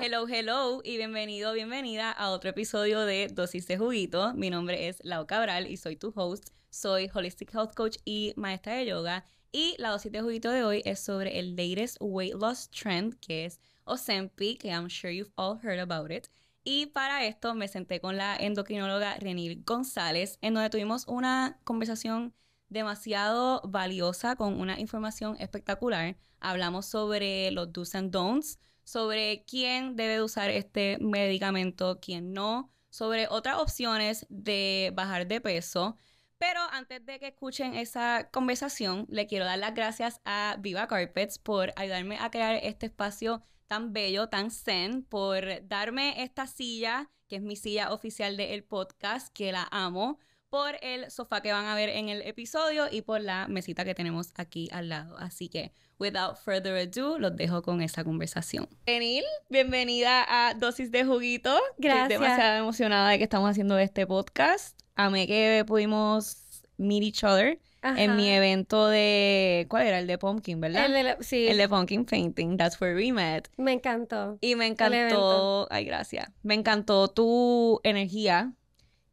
Hello, hello y bienvenido, bienvenida a otro episodio de Dosis de Juguito. Mi nombre es Lau Cabral y soy tu host. Soy Holistic Health Coach y maestra de yoga. Y la dosis de juguito de hoy es sobre el latest weight loss trend que es Ozempic, que I'm sure you've all heard about it. Y para esto me senté con la endocrinóloga Renil González, en donde tuvimos una conversación demasiado valiosa con una información espectacular. Hablamos sobre los do's and don'ts, sobre quién debe usar este medicamento, quién no, sobre otras opciones de bajar de peso. Pero antes de que escuchen esa conversación, le quiero dar las gracias a Viva Carpets por ayudarme a crear este espacio tan bello, tan zen, por darme esta silla, que es mi silla oficial del podcast, que la amo, por el sofá que van a ver en el episodio y por la mesita que tenemos aquí al lado. Así que, without further ado, los dejo con esa conversación. Enil, bienvenida a Dosis de Juguito. Gracias. Estoy demasiado emocionada de que estamos haciendo este podcast. mí que pudimos meet each other. en mi evento de ¿cuál era? el de Pumpkin, ¿verdad? El de, sí. el de Pumpkin Painting, that's where we met. Me encantó. Y me encantó, ay gracias. Me encantó tu energía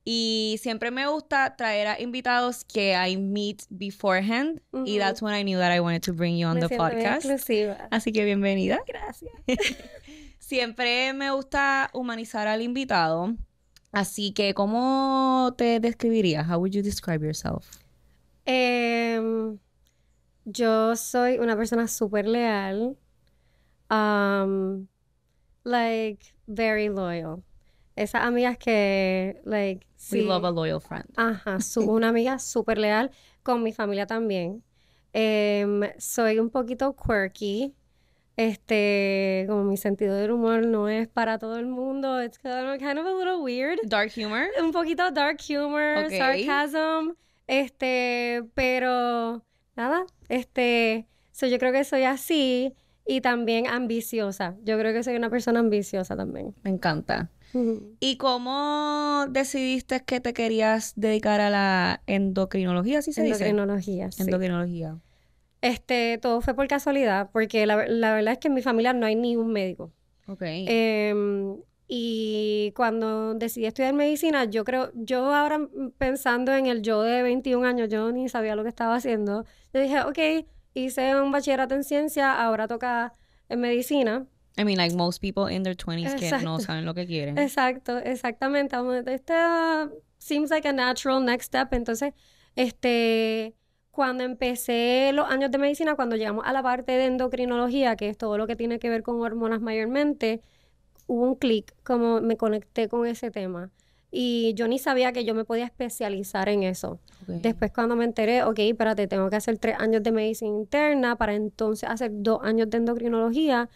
y siempre me gusta traer a invitados que I meet beforehand. Y that's when I knew that I wanted to bring you on the podcast. Así que bienvenida. Gracias. siempre me gusta humanizar al invitado. Así que, ¿cómo te describirías? How would you describe yourself? Em, yo soy una persona súper leal. Um, like, very loyal. Esas amigas que, like... We love a loyal friend. Ajá, una amiga súper leal con mi familia también. Em, soy un poquito quirky. Este, como mi sentido del humor no es para todo el mundo. It's kind of a little weird. Dark humor. Un poquito dark humor, sarcasm. Este, pero nada, este, yo creo que soy así y también ambiciosa. Yo creo que soy una persona ambiciosa también. Me encanta. ¿Y cómo decidiste que te querías dedicar a la endocrinología, si ¿sí se endocrinología, Sí. Endocrinología. Este, todo fue por casualidad, porque la, verdad es que en mi familia no hay ni un médico. Ok. Em, y cuando decidí estudiar medicina, yo creo, yo ahora pensando en el yo de 21 años, yo ni sabía lo que estaba haciendo. Yo dije, ok, hice un bachillerato en ciencia, ahora toca en medicina. I mean, like most people in their 20s que no saben lo que quieren. Exacto, exactamente. Este uh, seems like a natural next step. Entonces, este, cuando empecé los años de medicina, cuando llegamos a la parte de endocrinología, que es todo lo que tiene que ver con hormonas mayormente, hubo un clic, como me conecté con ese tema. Y yo ni sabía que yo me podía especializar en eso. Después cuando me enteré, ok, espérate, tengo que hacer tres años de medicina interna para entonces hacer dos años de endocrinología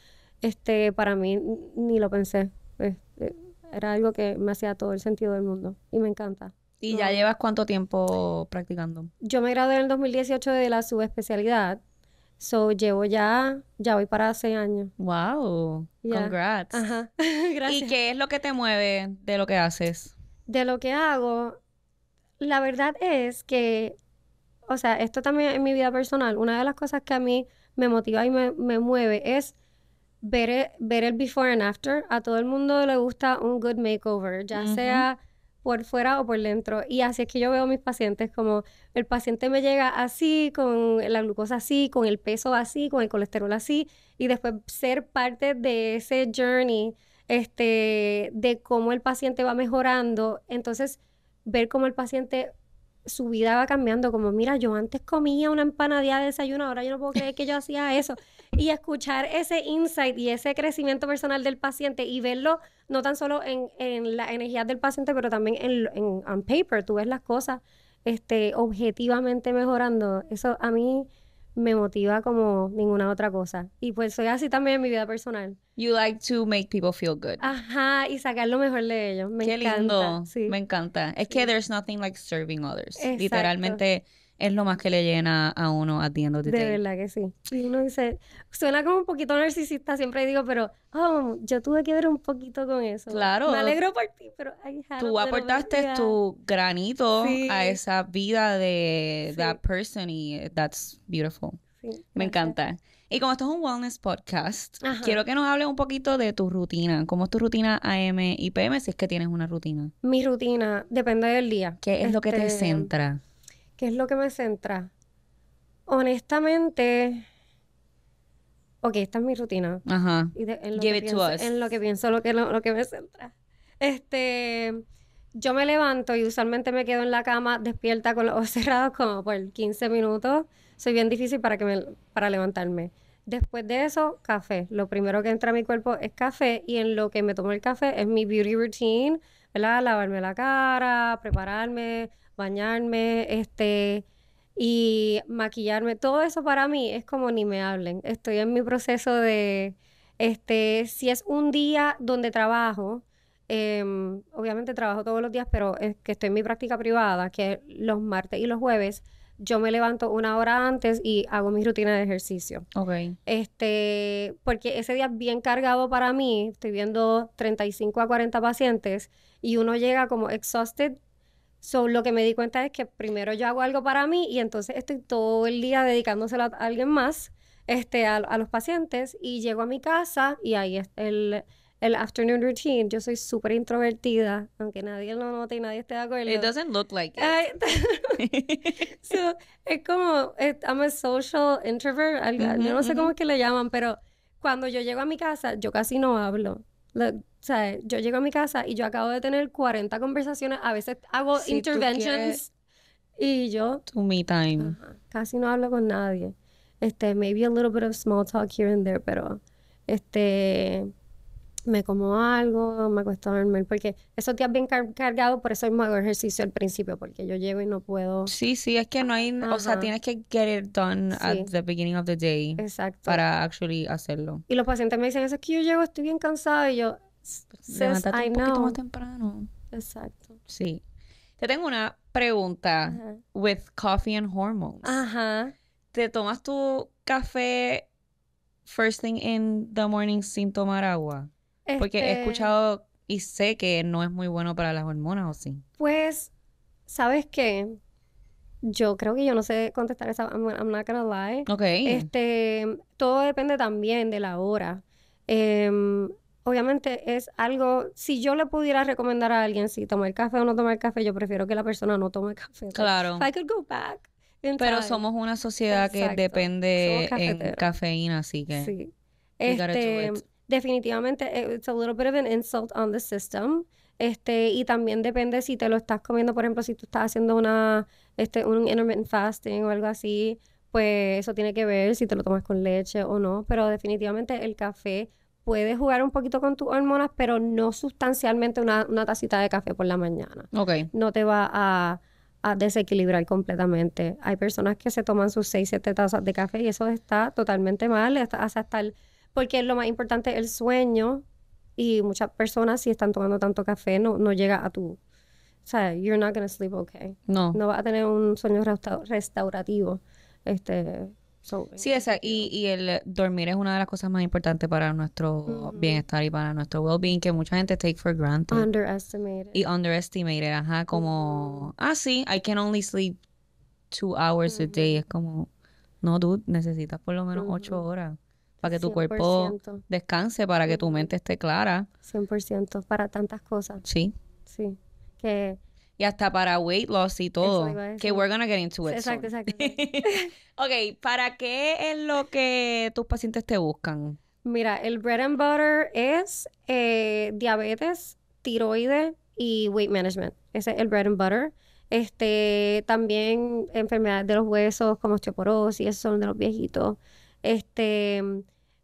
este, para mí ni lo pensé. Eh, era algo que me hacía todo el sentido del mundo y me encanta. ¿Y ya llevas cuánto tiempo practicando? Yo me gradué en el 2018 de la subespecialidad. So, llevo ya, ya voy para seis años. ¡Wow! Congrats. Gracias. ¿Y qué es lo que te mueve de lo que haces? De lo que hago, la verdad es que, o sea, esto también en mi vida personal, una de las cosas que a mí me motiva y me mueve es eh, ver, el before and after. A todo el mundo le gusta un good makeover, ya sea por fuera o por dentro. Y así es que yo veo a mis pacientes, como el paciente me llega así, con la glucosa así, con el peso así, con el colesterol así, y después ser parte de ese journey este, de cómo el paciente va mejorando. Entonces, ver cómo el paciente su vida va cambiando, como mira, yo antes comía una empanada de desayuno, ahora yo no puedo creer que yo hacía eso y escuchar ese insight y ese crecimiento personal del paciente y verlo no tan solo en, la energía del paciente, pero también en, en on paper, tú ves las cosas este, objetivamente mejorando. Eso a mí me motiva como ninguna otra cosa. Y pues soy así también en mi vida personal. You like to make people feel good. Ajá, y sacar lo mejor de ellos. Qué lindo. Sí. Me encanta. Es que there's nothing like serving others. Literalmente es lo más que le llena a uno atiendo De verdad que sí. Y uno dice, suena como un poquito narcisista, siempre digo, pero oh, yo tuve que ver un poquito con eso. Claro. Me alegro por ti, pero ay, tú aportaste tu granito a esa vida de that person y that's beautiful. Me encanta. Y como esto es un wellness podcast, quiero que nos hables un poquito de tu rutina. ¿Cómo es tu rutina AM y PM si es que tienes una rutina? Mi rutina depende del día. ¿Qué es lo que te este, centra? ¿Qué es lo que me centra? Honestamente, ok, esta es mi rutina. Ajá. en lo Give que it pienso, to us. lo que lo que, me centra. Este, yo me levanto y usualmente me quedo en la cama despierta con los ojos cerrados como por 15 minutos. Soy bien difícil para, que me, para levantarme. Después de eso, café. Lo primero que entra a mi cuerpo es café y en lo que me tomo el café es mi beauty routine, ¿verdad? Lavarme la cara, prepararme, bañarme, este, y maquillarme, todo eso para mí es como ni me hablen. Estoy en mi proceso de, este, si es un día donde trabajo, em, obviamente trabajo todos los días, pero es que estoy en mi práctica privada, que los martes y los jueves, yo me levanto una hora antes y hago mi rutina de ejercicio. Ok. Este, porque ese día es bien cargado para mí, estoy viendo 35 a 40 pacientes y uno llega como exhausted So, lo que me di cuenta es que primero yo hago algo para mí y entonces estoy todo el día dedicándoselo a alguien más, este, a, los pacientes, y llego a mi casa y ahí es el, afternoon routine. Yo soy súper introvertida, aunque nadie lo note y nadie esté de acuerdo. It doesn't look like it. so, es como, eh, I'm a social introvert, yo no sé cómo es que le llaman, pero cuando yo llego a mi casa, yo casi no hablo. O sea, Yo llego a mi casa y yo acabo de tener 40 conversaciones, a veces hago interventions y yo... To me time. casi no hablo con nadie. Este, maybe a little bit of small talk here and there, pero este me como algo, me acuesto dormir, porque esos días bien cargado por eso es más ejercicio al principio, porque yo llego y no puedo. Sí, sí, es que no hay, o sea, tienes que get it done at the beginning of the day. Exacto. Para actually hacerlo. Y los pacientes me dicen, eso es que yo llego, estoy bien cansado y yo, Levantate un poquito más temprano. Exacto. Sí. Te tengo una pregunta. With coffee and hormones. Ajá. ¿Te tomas tu café first thing in the morning sin tomar agua? Porque he este escuchado y sé que no es muy bueno para las hormonas, ¿o sí? Pues, ¿sabes qué? Yo creo que yo no sé contestar esa. I'm, not gonna lie. Ok. Este, todo depende también de la hora. Eh, obviamente es algo, si yo le pudiera recomendar a alguien si tomar café o no tomar café, yo prefiero que la persona no tome café. Claro. go back. Pero somos una sociedad que depende en cafeína, así que. Sí. Este, definitivamente, eh, it's a little bit of an insult on the system. Este, y también depende si te lo estás comiendo, por ejemplo, si tú estás haciendo una, este, un intermittent fasting o algo así, pues eso tiene que ver si te lo tomas con leche o no. Pero definitivamente el café puedes jugar un poquito con tus hormonas, pero no sustancialmente una, tacita de café por la mañana. Okay. No te va a, desequilibrar completamente. Hay personas que se toman sus 6, 7 tazas de café y eso está totalmente mal, hasta, hasta porque lo más importante es el sueño y muchas personas si están tomando tanto café no, no llega a tu... O sea, you're not going to sleep okay. No. No vas a tener un sueño restaurativo. Este, sí, esa, y, y, el eh, dormir es una de las cosas más importantes para nuestro mm-hmm. bienestar y para nuestro well-being que mucha gente take for granted. Underestimated. Y underestimated, ajá, como, mm-hmm. ah, sí, I can only sleep two hours a day. Mm-hmm. Es como, no, dude, necesitas por lo menos ocho horas para que tu cuerpo descanse, para que tu mente esté clara. 100% para tantas cosas. Sí. Sí. Que y hasta para weight loss y todo. Que Exacto, exacto. ok, ¿para qué es lo que tus pacientes te buscan? Mira, el bread and butter es eh, diabetes, tiroides y weight management. Ese es el bread and butter. Este, también enfermedades de los huesos como osteoporosis, esos son de los viejitos. Este, mm,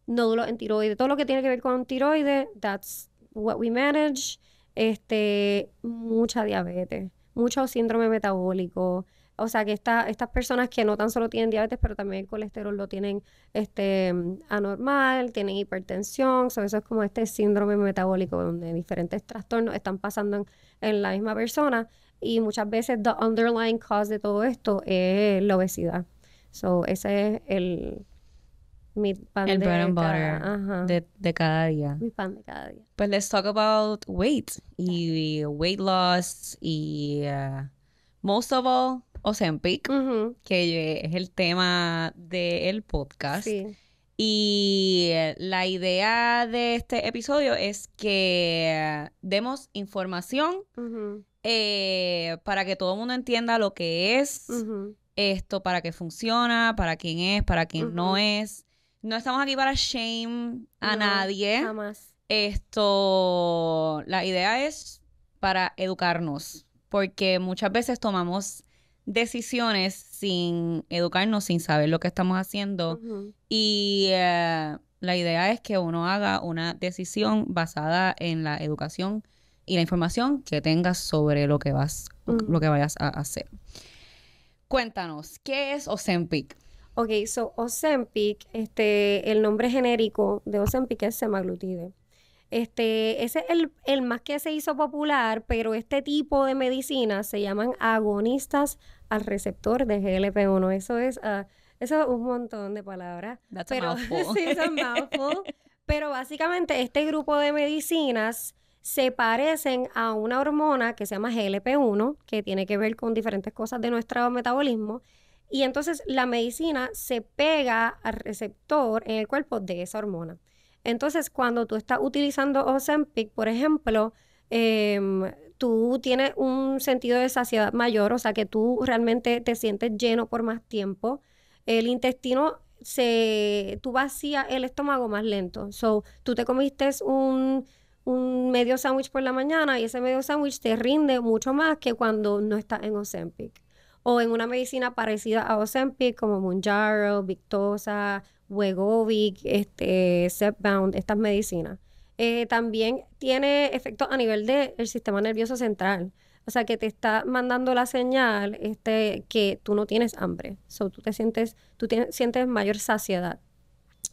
nódulos en tiroides, todo lo que tiene que ver con tiroides, that's what we manage este, mucha diabetes, mucho síndrome metabólico. O sea, que estas personas que no tan solo tienen diabetes, pero también el colesterol lo tienen este, anormal, tienen hipertensión, so, eso es como este síndrome metabólico donde diferentes trastornos están pasando en, en la misma persona y muchas veces the underlying cause de todo esto es la obesidad. So, ese es el, mi pan el de bread and butter cada, de, cada día. Mi pan de cada día. Pues let's talk about weight y weight loss y uh, most of all Ozempic, que es el tema del podcast. Y la idea de este episodio es que demos información eh, para que todo el mundo entienda lo que es esto, para qué funciona, para quién es, para quién no es no estamos aquí para shame a nadie. Jamás. Esto, la idea es para educarnos, porque muchas veces tomamos decisiones sin educarnos, sin saber lo que estamos haciendo. Y eh, la idea es que uno haga una decisión basada en la educación y la información que tengas sobre lo que vas, lo que vayas a hacer. Cuéntanos, ¿qué es Osempic? Ok, so Ozempic, este, el nombre genérico de Ozempic es semaglutide. Este, ese es el, el, más que se hizo popular, pero este tipo de medicinas se llaman agonistas al receptor de GLP-1. Eso es, ah, eso un montón de palabras. pero, sí, Pero básicamente este grupo de medicinas se parecen a una hormona que se llama GLP-1, que tiene que ver con diferentes cosas de nuestro metabolismo y entonces la medicina se pega al receptor en el cuerpo de esa hormona. Entonces, cuando tú estás utilizando Ozempic, por ejemplo, em, tú tienes un sentido de saciedad mayor, o sea que tú realmente te sientes lleno por más tiempo. El intestino se, tú vacías el estómago más lento. So, tú te comiste un, un medio sándwich por la mañana y ese medio sándwich te rinde mucho más que cuando no estás en Ozempic o en una medicina parecida a Ozempic como Monjaro, Victosa, Wegovic, este, Zepbound, estas medicinas. Eh, también tiene efectos a nivel del sistema nervioso central. O sea, que te está mandando la señal este, que tú no tienes hambre. So, tú te sientes, tú sientes mayor saciedad.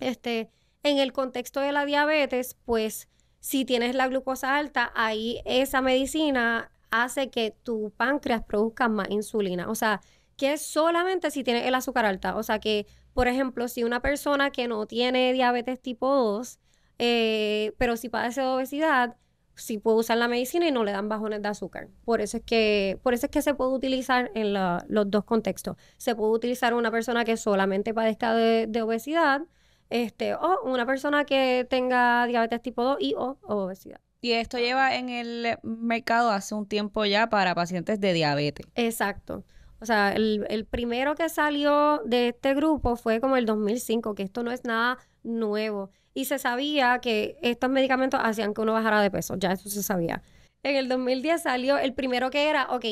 Este, en el contexto de la diabetes, pues si tienes la glucosa alta, ahí esa medicina hace que tu páncreas produzca más insulina. O sea, que solamente si tienes el azúcar alta. O sea, que, por ejemplo, si una persona que no tiene diabetes tipo 2, eh, pero si padece de obesidad, si puede usar la medicina y no le dan bajones de azúcar. Por eso es que, por eso es que se puede utilizar en los dos contextos. Se puede utilizar una persona que solamente padezca de, obesidad, este, o una persona que tenga diabetes tipo 2 y o obesidad. Y esto lleva en el mercado hace un tiempo ya para pacientes de diabetes. Exacto. O sea, el, el, primero que salió de este grupo fue como el 2005, que esto no es nada nuevo. Y se sabía que estos medicamentos hacían que uno bajara de peso, ya eso se sabía. En el 2010 salió el primero que era, ok,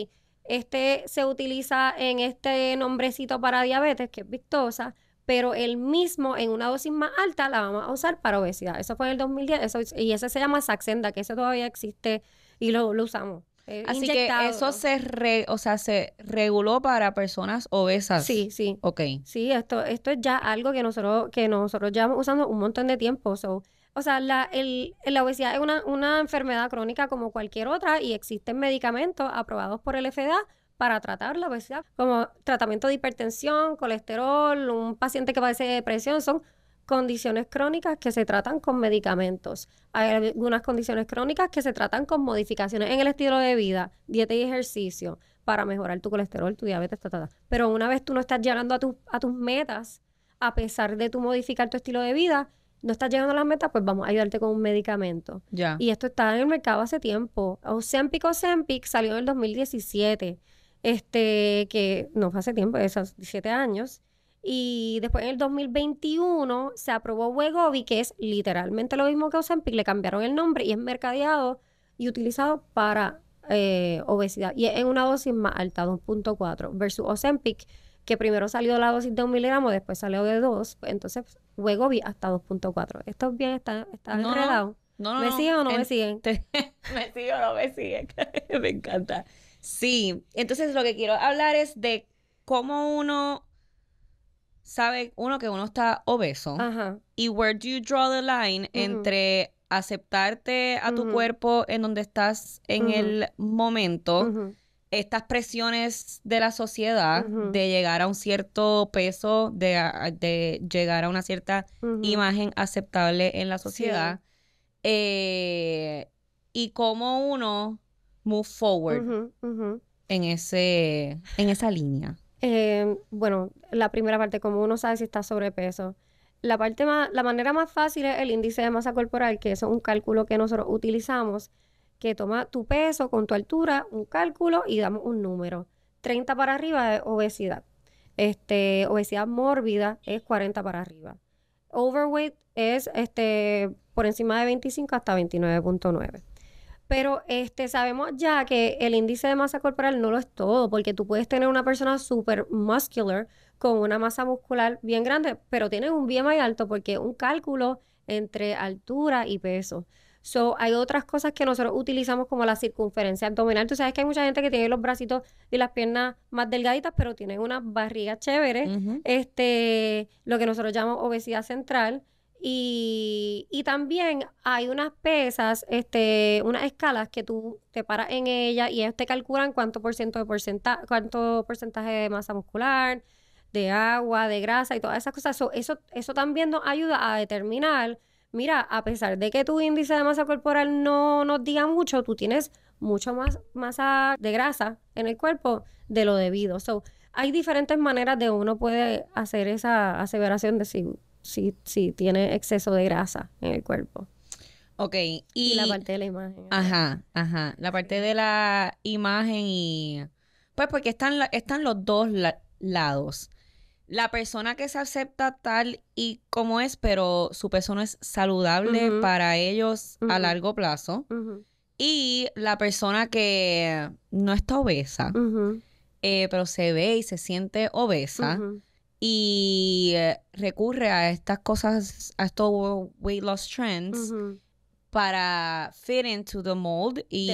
este se utiliza en este nombrecito para diabetes, que es Victoza, pero el mismo en una dosis más alta la vamos a usar para obesidad. Eso fue en el 2010 eso, y ese se llama Saxenda, que ese todavía existe y lo, usamos. Eh, Así que eso se o sea, se reguló para personas obesas. Sí, sí. Ok. Sí, esto, esto es ya algo que nosotros, que nosotros llevamos usando un montón de tiempo. o sea, la, el, la obesidad es una, una enfermedad crónica como cualquier otra y existen medicamentos aprobados por el FDA para tratar la pues, obesidad, como tratamiento de hipertensión, colesterol, un paciente que padece de depresión, son condiciones crónicas que se tratan con medicamentos. Hay algunas condiciones crónicas que se tratan con modificaciones en el estilo de vida, dieta y ejercicio para mejorar tu colesterol, tu diabetes, tratada Pero una vez tú no estás llegando a, a tus metas, a pesar de tu modificar tu estilo de vida, no estás llegando a las metas, pues vamos a ayudarte con un medicamento. Ya. Y esto está en el mercado hace tiempo. Ozempic Ocempic salió en el 2017 este, que no fue hace tiempo, esos 17 años. Y después en el 2021 se aprobó Wegovi, que es literalmente lo mismo que Ozempic, le cambiaron el nombre y es mercadeado y utilizado para eh, obesidad. Y es en una dosis más alta, 2.4, versus Ozempic, que primero salió la dosis de un miligramo, después salió de dos entonces Wegovy hasta 2.4. ¿Esto bien está, está no, enredado? ¿Me siguen o no me siguen? me siguen o no me siguen. me encanta. Sí, entonces lo que quiero hablar es de cómo uno sabe, uno que uno está obeso y where do you draw the line entre aceptarte a tu cuerpo en donde estás en el momento, estas presiones de la sociedad de llegar a un cierto peso, de, de llegar a una cierta imagen aceptable en la sociedad, eh, y cómo uno move forward En, ese, en esa línea? Eh, bueno, la primera parte, como uno sabe si está sobrepeso. La, parte más, la manera más fácil es el índice de masa corporal, que es un cálculo que nosotros utilizamos, que toma tu peso con tu altura, un cálculo y damos un número. 30 para arriba es obesidad. Este, obesidad mórbida es 40 para arriba. Overweight es este, por encima de 25 hasta 29.9. Pero este, sabemos ya que el índice de masa corporal no lo es todo, porque tú puedes tener una persona súper muscular con una masa muscular bien grande, pero tienen un BMI alto porque es un cálculo entre altura y peso. So, hay otras cosas que nosotros utilizamos como la circunferencia abdominal. Tú sabes que hay mucha gente que tiene los bracitos y las piernas más delgaditas, pero tiene una barriga chévere, Este, lo que nosotros llamamos obesidad central. Y, también hay unas pesas, este, unas escalas que tú te paras en ella y ellos te calculan cuánto por ciento de porcentaje, cuánto porcentaje de masa muscular, de agua, de grasa y todas esas cosas. eso, eso también nos ayuda a determinar, mira, a pesar de que tu índice de masa corporal no nos diga mucho, tú tienes mucho más masa de grasa en el cuerpo de lo debido. So, hay diferentes maneras de uno puede hacer esa aseveración de si Sí, sí, tiene exceso de grasa en el cuerpo. Ok, y, la parte de la imagen. Ajá, ajá, la parte de la imagen y... Pues porque están, están los dos lados. La persona que se acepta tal y como es, pero su peso no es saludable para ellos a largo plazo. Y la persona que no está obesa, eh, pero se ve y se siente obesa y eh, recurre a estas cosas, a estos weight loss trends. para fit into the mold y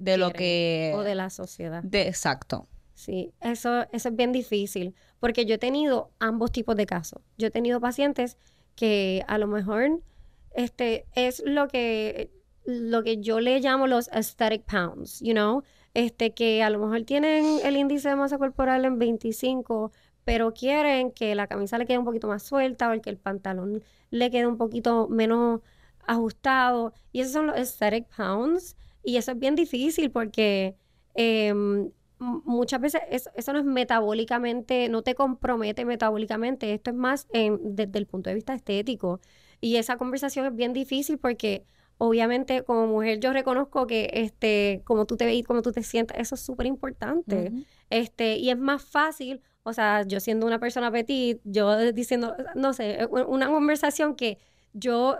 de lo que, o de la sociedad. exacto. Sí, eso, eso es bien difícil, porque yo he tenido ambos tipos de casos. Yo he tenido pacientes que a lo mejor este, es lo que, lo que yo le llamo los aesthetic pounds, you know, este, que a lo mejor tienen el índice de masa corporal en 25, pero quieren que la camisa le quede un poquito más suelta o que el pantalón le quede un poquito menos ajustado. Y esos son los aesthetic pounds. Y eso es bien difícil porque eh, muchas veces eso, no es metabólicamente, no te compromete metabólicamente. Esto es más desde el punto de vista estético. Y esa conversación es bien difícil porque obviamente como mujer yo reconozco que este como tú te ves y como tú te sientas eso es súper importante este y es más fácil o sea, yo siendo una persona petit, yo diciendo, no sé, una conversación que yo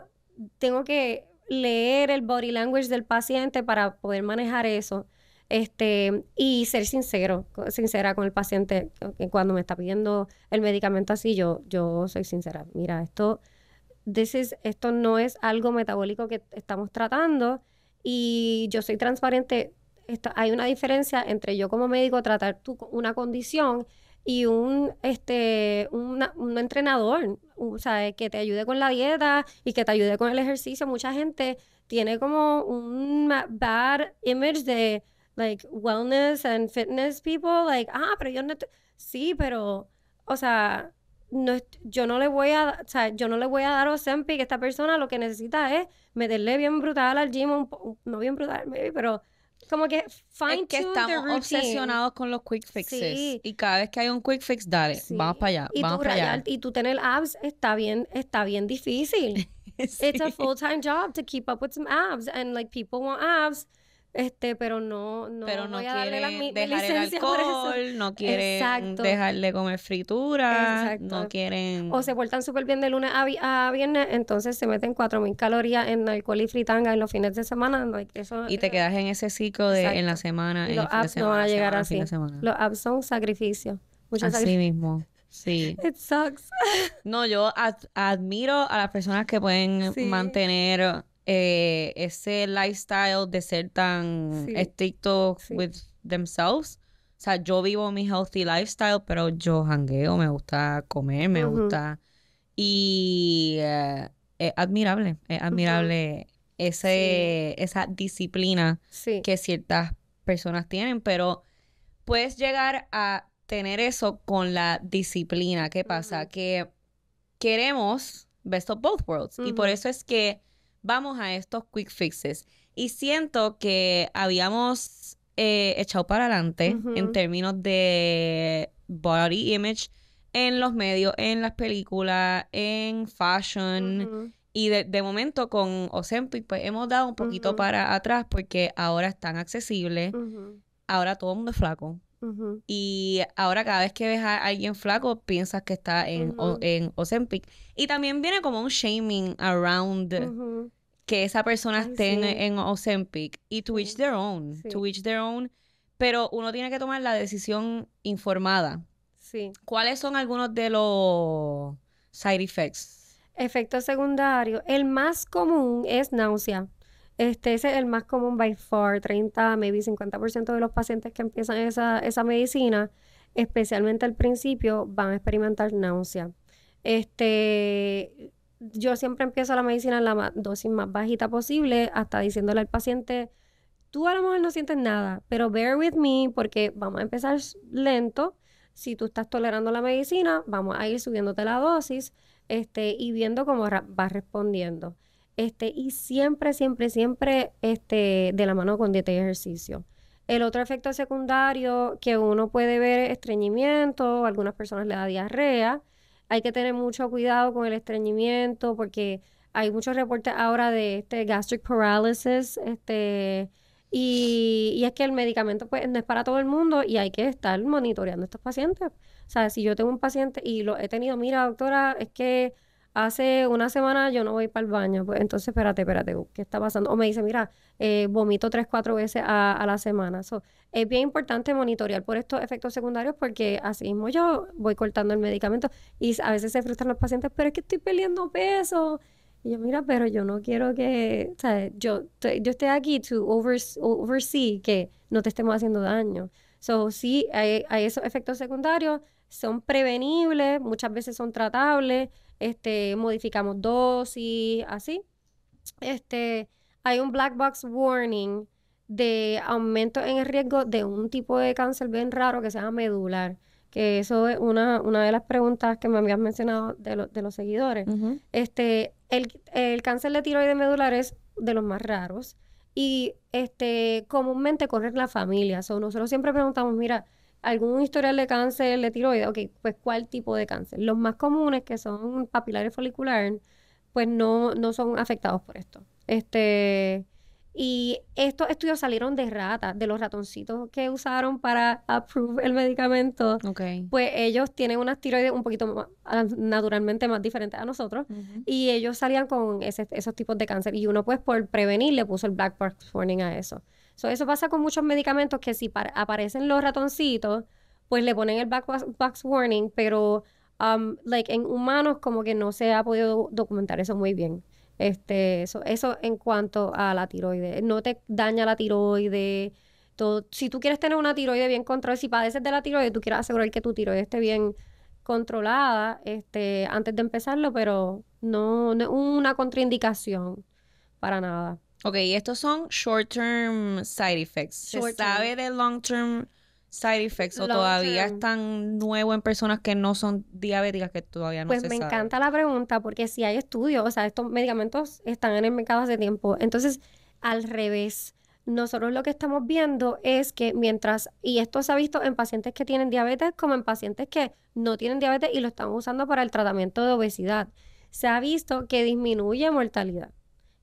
tengo que leer el body language del paciente para poder manejar eso. Este, y ser sincero, sincera con el paciente cuando me está pidiendo el medicamento así, yo, yo soy sincera. Mira, esto, this esto no es algo metabólico que estamos tratando y yo soy transparente. hay una diferencia entre yo como médico tratar una condición y un, este, un entrenador, o sea, que te ayude con la dieta y que te ayude con el ejercicio. Mucha gente tiene como un bad image de, like, wellness and fitness people, like, ah, pero yo no... Sí, pero, o sea, yo no le voy a, o sea, yo no le voy a dar que Esta persona lo que necesita es meterle bien brutal al gym, no bien brutal, maybe, pero como que fine es que estamos obsesionados con los quick fixes y cada vez que hay un quick fix dale vamos para allá y vamos para allá y tú tener abs está bien está bien difícil it's a full time job to keep up with some abs and like people want abs este, pero no, no, pero no quiere dejar el alcohol, no quieren dejarle comer frituras, no quieren... O se portan súper bien de lunes a, a, viernes, entonces se meten 4.000 calorías en alcohol y fritanga en los fines de semana. Eso, y te quedas en ese ciclo de en la semana, en los apps no van a llegar Los apps son sacrificio. así mismo. Sí. It sucks. No, yo admiro a las personas que pueden mantener eh, ese lifestyle de ser tan estricto with themselves. O sea, yo vivo mi healthy lifestyle, pero yo jangueo, me gusta comer, me gusta. Y eh, es admirable, es admirable ese, esa disciplina que ciertas personas tienen, pero puedes llegar a tener eso con la disciplina. ¿Qué pasa? Que queremos best of both worlds. Y por eso es que vamos a estos quick fixes. Y siento que habíamos eh, echado para adelante en términos de body image en los medios, en las películas, en fashion. Y de, momento con Ozempic, pues hemos dado un poquito para atrás porque ahora es tan accesible. Ahora todo el mundo es flaco. Y ahora cada vez que ves a alguien flaco, piensas que está en, o, Y también viene como un shaming around que esa persona estén esté en, Osempic. y to each their own, to each their own, pero uno tiene que tomar la decisión informada. Sí. ¿Cuáles son algunos de los side effects? Efectos secundarios. El más común es náusea. Este, es el más común by far, 30, maybe 50% de los pacientes que empiezan esa, esa medicina, especialmente al principio, van a experimentar náusea. Este, yo siempre empiezo la medicina en la dosis más bajita posible, hasta diciéndole al paciente, tú a lo mejor no sientes nada, pero bear with me porque vamos a empezar lento. Si tú estás tolerando la medicina, vamos a ir subiéndote la dosis este, y viendo cómo vas respondiendo. Este, y siempre, siempre, siempre este, de la mano con dieta y ejercicio. El otro efecto secundario que uno puede ver es estreñimiento, algunas personas le da diarrea hay que tener mucho cuidado con el estreñimiento porque hay muchos reportes ahora de este gastric paralysis, este, y, es que el medicamento pues no es para todo el mundo y hay que estar monitoreando estos pacientes. O sea, si yo tengo un paciente y lo he tenido, mira doctora, es que hace una semana yo no voy para el baño, pues, entonces espérate, espérate, ¿qué está pasando? O me dice, mira, eh, vomito tres, cuatro veces a, la semana. es bien importante monitorear por estos efectos secundarios porque así mismo yo voy cortando el medicamento y a veces se frustran los pacientes, pero es que estoy perdiendo peso. Y yo, mira, pero yo no quiero que, o sea, yo, yo estoy aquí to oversee que no te estemos haciendo daño. So, sí, hay, hay esos efectos secundarios, son prevenibles, muchas veces son tratables, este, modificamos dosis, así. Este, hay un black box warning de aumento en el riesgo de un tipo de cáncer bien raro que se llama medular, que eso es una, una de las preguntas que me habías mencionado de, los seguidores. Este, el, el, cáncer de tiroides medular es de los más raros y este, comúnmente corre en la familia. So, nosotros siempre preguntamos, mira, algún historial de cáncer de tiroides, ok, pues ¿cuál tipo de cáncer? Los más comunes que son papilares folicular, pues no, no son afectados por esto. Este, y estos estudios salieron de ratas, de los ratoncitos que usaron para approve el medicamento. Okay. Pues ellos tienen unas tiroides un poquito más, naturalmente más diferentes a nosotros. Y ellos salían con esos tipos de cáncer. Y uno, pues, por prevenir, le puso el Black Box Warning a eso eso pasa con muchos medicamentos que si aparecen los ratoncitos, pues le ponen el box warning, pero um, like, en humanos como que no se ha podido documentar eso muy bien. Este, eso, eso en cuanto a la tiroide No te daña la tiroide Si tú quieres tener una tiroide bien controlada, si padeces de la tiroide tú quieres asegurar que tu tiroide esté bien controlada este, antes de empezarlo, pero no, no una contraindicación para nada. Ok, estos son short-term side effects. ¿Se sabe de long-term side effects o todavía están nuevo en personas que no son diabéticas que todavía no pues se sabe? Pues me encanta la pregunta porque si hay estudios, o sea, estos medicamentos están en el mercado hace tiempo. Entonces, al revés. Nosotros lo que estamos viendo es que mientras, y esto se ha visto en pacientes que tienen diabetes como en pacientes que no tienen diabetes y lo están usando para el tratamiento de obesidad, se ha visto que disminuye mortalidad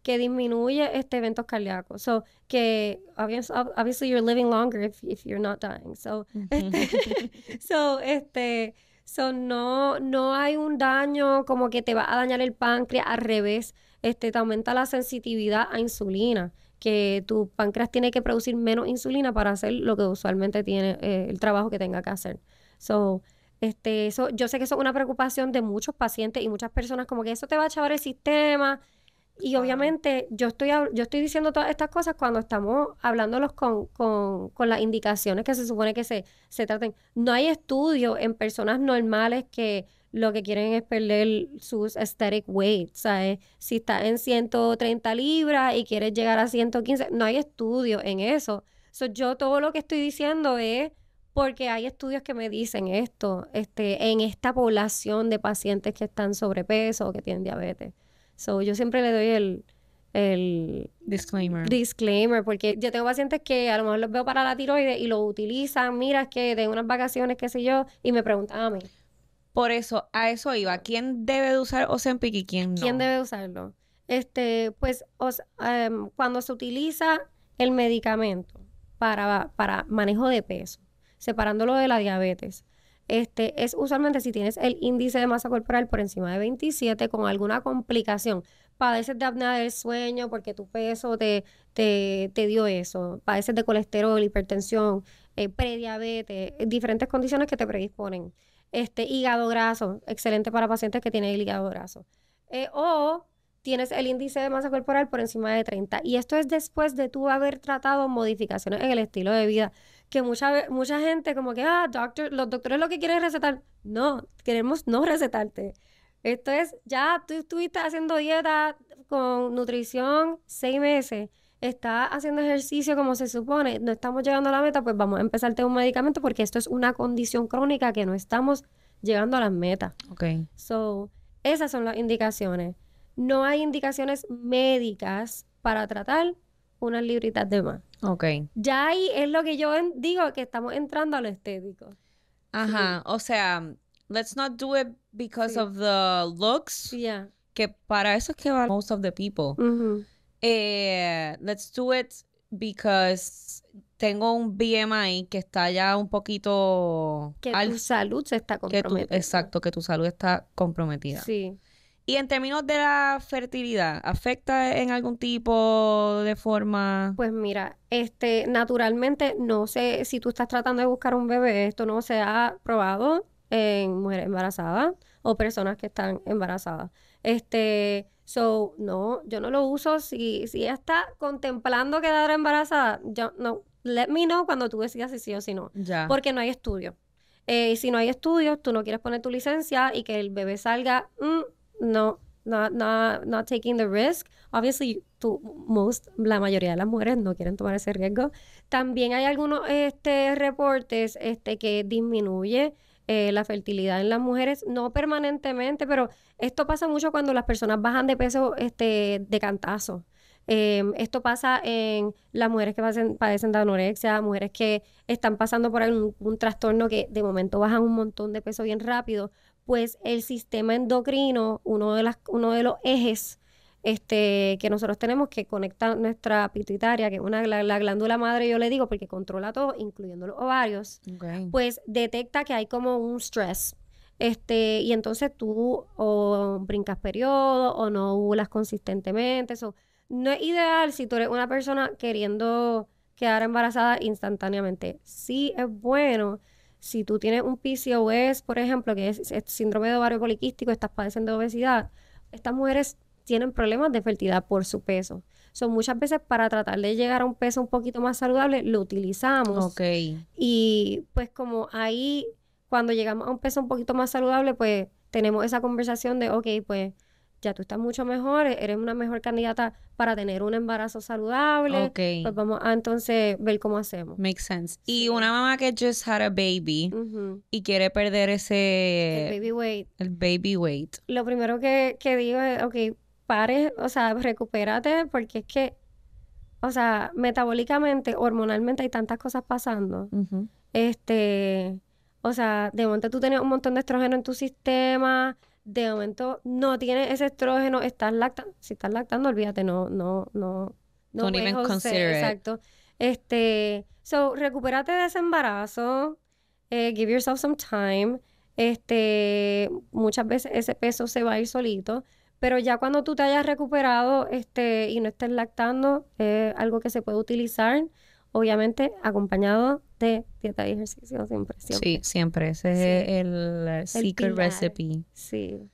que disminuye este eventos cardíacos. So, que obviously, you're living longer if, if you're not dying. So, este, so, no, no hay un daño como que te va a dañar el páncreas, al revés, este, te aumenta la sensitividad a insulina que tu páncreas tiene que producir menos insulina para hacer lo que usualmente tiene eh, el trabajo que tenga que hacer. So, este, eso, yo sé que eso es una preocupación de muchos pacientes y muchas personas, como que eso te va a chavar el sistema, y obviamente yo estoy, yo estoy diciendo todas estas cosas cuando estamos hablándolos con, las indicaciones que se supone que se, traten. No hay estudio en personas normales que lo que quieren es perder sus aesthetic weight, ¿sabes? Si estás en 130 libras y quieres llegar a 115, no hay estudio en eso. So, yo todo lo que estoy diciendo es porque hay estudios que me dicen esto, este, en esta población de pacientes que están sobrepeso o que tienen diabetes yo siempre le doy el, el disclaimer. porque yo tengo pacientes que a lo mejor los veo para la tiroides y lo utilizan, mira, que de unas vacaciones, qué sé yo, y me preguntan a mí. Por eso, a eso iba. ¿Quién debe de usar Ozempic y quién no? ¿Quién debe usarlo? Este, pues, os, em, cuando se utiliza el medicamento para, para manejo de peso, separándolo de la diabetes, este, es usualmente si tienes el índice de masa corporal por encima de 27 con alguna complicación. Padeces de apnea del sueño porque tu peso te, dio eso. Padeces de colesterol, hipertensión, eh, prediabetes, diferentes condiciones que te predisponen. Este, hígado graso, excelente para pacientes que tienen el hígado graso. Eh, o tienes el índice de masa corporal por encima de 30. Y esto es después de tú haber tratado modificaciones en el estilo de vida que mucha, mucha gente como que, ah, doctor, los doctores lo que quieren es recetar. No, queremos no recetarte. Esto es, ya tú estuviste haciendo dieta con nutrición seis meses, estás haciendo ejercicio como se supone, no estamos llegando a la meta, pues vamos a empezarte un medicamento porque esto es una condición crónica que no estamos llegando a la meta. Ok. So, esas son las indicaciones. No hay indicaciones médicas para tratar unas libritas de más. Okay, Ya ahí es lo que yo digo, que estamos entrando a lo estético. Ajá, o sea, um, let's not do it because of the looks. Que para eso es que va most of the people. eh, let's do it because tengo un BMI que está ya un poquito... Que tu salud se está comprometida. exacto, que tu salud está comprometida. Sí. Y en términos de la fertilidad, ¿afecta en algún tipo de forma? Pues mira, este, naturalmente no sé si tú estás tratando de buscar un bebé, esto no se ha probado en mujeres embarazadas o personas que están embarazadas. Este, so, no, yo no lo uso si, si ella está contemplando quedar embarazada, yo no, let me know cuando tú decidas si sí o si no, ya. porque no hay estudio. Eh, si no hay estudios, tú no quieres poner tu licencia y que el bebé salga mm, no, no no no taking the risk. Obviously, tú, la mayoría de las mujeres no quieren tomar ese riesgo. También hay algunos este, reportes este, que disminuye eh, la fertilidad en las mujeres, no permanentemente, pero esto pasa mucho cuando las personas bajan de peso este, de cantazo. Em, esto pasa en las mujeres que padecen, padecen, de anorexia, mujeres que están pasando por algún un trastorno que de momento bajan un montón de peso bien rápido, pues el sistema endocrino, uno de, las, uno de los ejes este, que nosotros tenemos que conecta nuestra pituitaria, que es una, la, glándula madre, yo le digo, porque controla todo, incluyendo los ovarios, pues detecta que hay como un stress. Este, y entonces tú o brincas periodo o no ovulas consistentemente. no es ideal si tú eres una persona queriendo quedar embarazada instantáneamente. Sí es bueno si tú tienes un PCOS, por ejemplo, que es, síndrome de ovario poliquístico, estás padeciendo obesidad, estas mujeres tienen problemas de fertilidad por su peso. Son muchas veces para tratar de llegar a un peso un poquito más saludable, lo utilizamos. Ok. Y pues como ahí, cuando llegamos a un peso un poquito más saludable, pues tenemos esa conversación de, ok, pues ya tú estás mucho mejor, e-, eres una mejor candidata para tener un embarazo saludable. Ok. Pues vamos a entonces ver cómo hacemos. Makes sense. Y una mamá que just had a baby y quiere perder ese... El baby weight. El baby weight. Lo primero que, digo es, ok, pares, o sea, recupérate porque es que, o sea, metabólicamente, hormonalmente hay tantas cosas pasando. Este, o sea, de momento tú tenías un montón de estrógeno en tu sistema de momento no tiene ese estrógeno, estás lactando, si estás lactando, olvídate, no, no, no, no Don't even consider exacto. Este, so, recupérate de ese embarazo, eh, give yourself some time, este, muchas veces ese peso se va a ir solito, pero ya cuando tú te hayas recuperado, este, y no estés lactando, algo que se puede utilizar, obviamente acompañado de dieta y ejercicio siempre, Sí, siempre. Ese es eh, el, secret recipe. Sí.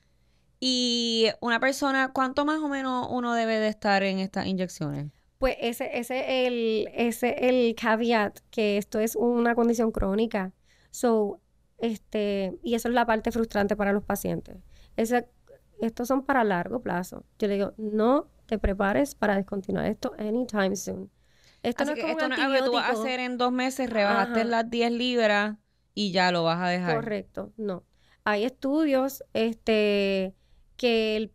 Y una persona, ¿cuánto más o menos uno debe de estar en estas inyecciones? Pues ese, ese es el, ese el caveat, que esto es una condición crónica. So, este, y eso es la parte frustrante para los pacientes. estos son para largo plazo. Yo le digo, no te prepares para descontinuar esto anytime soon. Esto no es que tú vas a hacer en dos meses, rebajaste las 10 libras y ya lo vas a dejar. Correcto, no. Hay estudios este, que,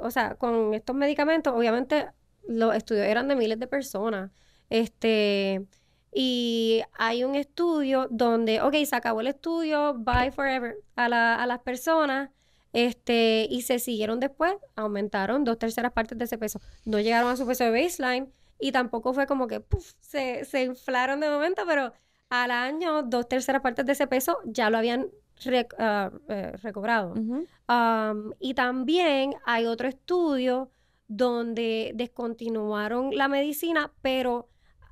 o sea, con estos medicamentos, obviamente los estudios eran de miles de personas. Este, y hay un estudio donde, ok, se acabó el estudio, bye forever a, a las personas. Este, y se siguieron después, aumentaron dos terceras partes de ese peso. No llegaron a su peso de baseline, y tampoco fue como que se, inflaron de momento, pero al año, dos terceras partes de ese peso ya lo habían ah, eh, recobrado. y también hay otro estudio donde descontinuaron la medicina, pero,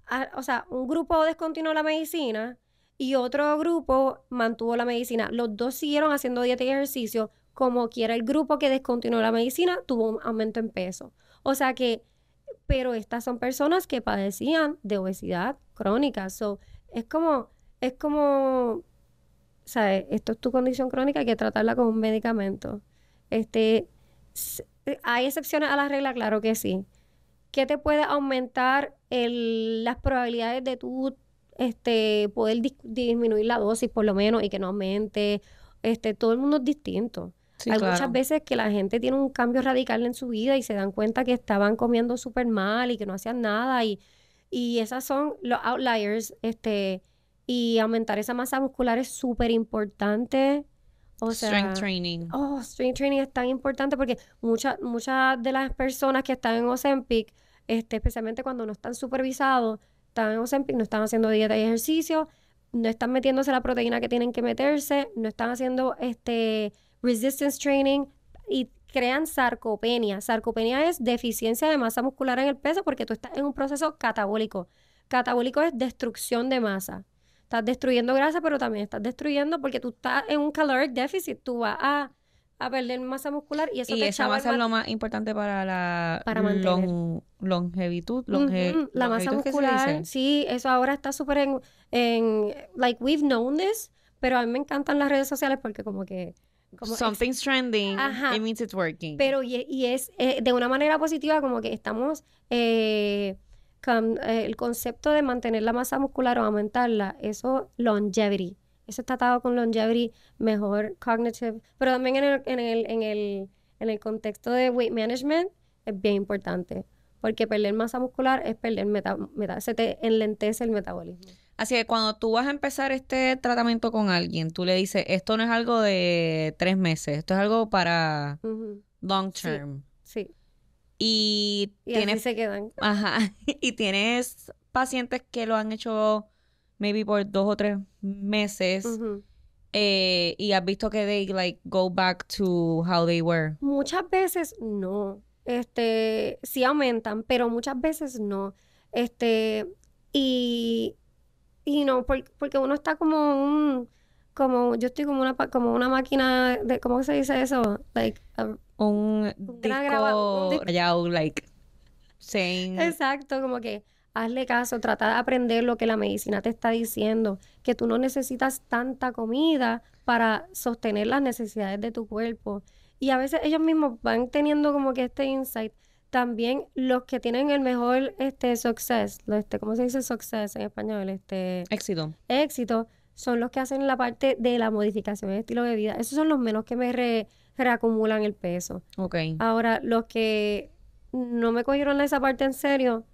ah, o sea, un grupo descontinuó la medicina y otro grupo mantuvo la medicina. Los dos siguieron haciendo dieta y ejercicio, como quiera el grupo que descontinuó la medicina tuvo un aumento en peso. O sea que pero estas son personas que padecían de obesidad crónica. So, es como, es como, ¿sabes? Esto es tu condición crónica, hay que tratarla con un medicamento. Este, ¿Hay excepciones a la regla? Claro que sí. ¿Qué te puede aumentar las probabilidades de tu, este, poder disminuir la dosis por lo menos y que no aumente? Este, todo el mundo es distinto. Hay muchas veces que la gente tiene un cambio radical en su vida y se dan cuenta que estaban comiendo súper mal y que no hacían nada y, y esas son los outliers, este, y aumentar esa masa muscular es súper importante. strength training. Oh, strength training es tan importante porque muchas de las personas que están en Osempic, este, especialmente cuando no están supervisados, están en Osempic, no están haciendo dieta y ejercicio, no están metiéndose la proteína que tienen que meterse, no están haciendo este resistance training y crean sarcopenia. Sarcopenia es deficiencia de masa muscular en el peso porque tú estás en un proceso catabólico. Catabólico es destrucción de masa. Estás destruyendo grasa, pero también estás destruyendo porque tú estás en un caloric deficit. Tú vas a, perder masa muscular y eso y esa masa es lo más importante para la para longevitud. La masa muscular, sí, eso ahora está súper en, en, like, we've known this, pero a mí me encantan las redes sociales porque como que Something's trending, it means it's working. Pero y, es eh, de una manera positiva como que estamos... Eh, eh, el concepto de mantener la masa muscular o aumentarla, eso longevity. Eso está atado con longevity, mejor cognitive. Pero también en el, en el, en el, contexto de weight management es bien importante. Porque perder masa muscular es perder meta, meta se te enlentece el metabolismo. Así que cuando tú vas a empezar este tratamiento con alguien, tú le dices, esto no es algo de tres meses, esto es algo para long term. Sí. Y, y, tienes... se quedan. Ajá. y tienes pacientes que lo han hecho maybe por dos o tres meses. Eh, y has visto que they like go back to how they were. Muchas veces no. Este, sí aumentan, pero muchas veces no. Este, y y no, porque uno está como un, como, yo estoy como una, como una máquina de, ¿cómo se dice eso? Like, um, un un like, Exacto, como que hazle caso, trata de aprender lo que la medicina te está diciendo, que tú no necesitas tanta comida para sostener las necesidades de tu cuerpo. Y a veces ellos mismos van teniendo como que este insight también los que tienen el mejor este success, este, ¿cómo se dice success en español? Este éxito. Éxito son los que hacen la parte de la modificación del estilo de vida. Esos son los menos que me re, reacumulan el peso. Ok. Ahora, los que no me cogieron esa parte en serio,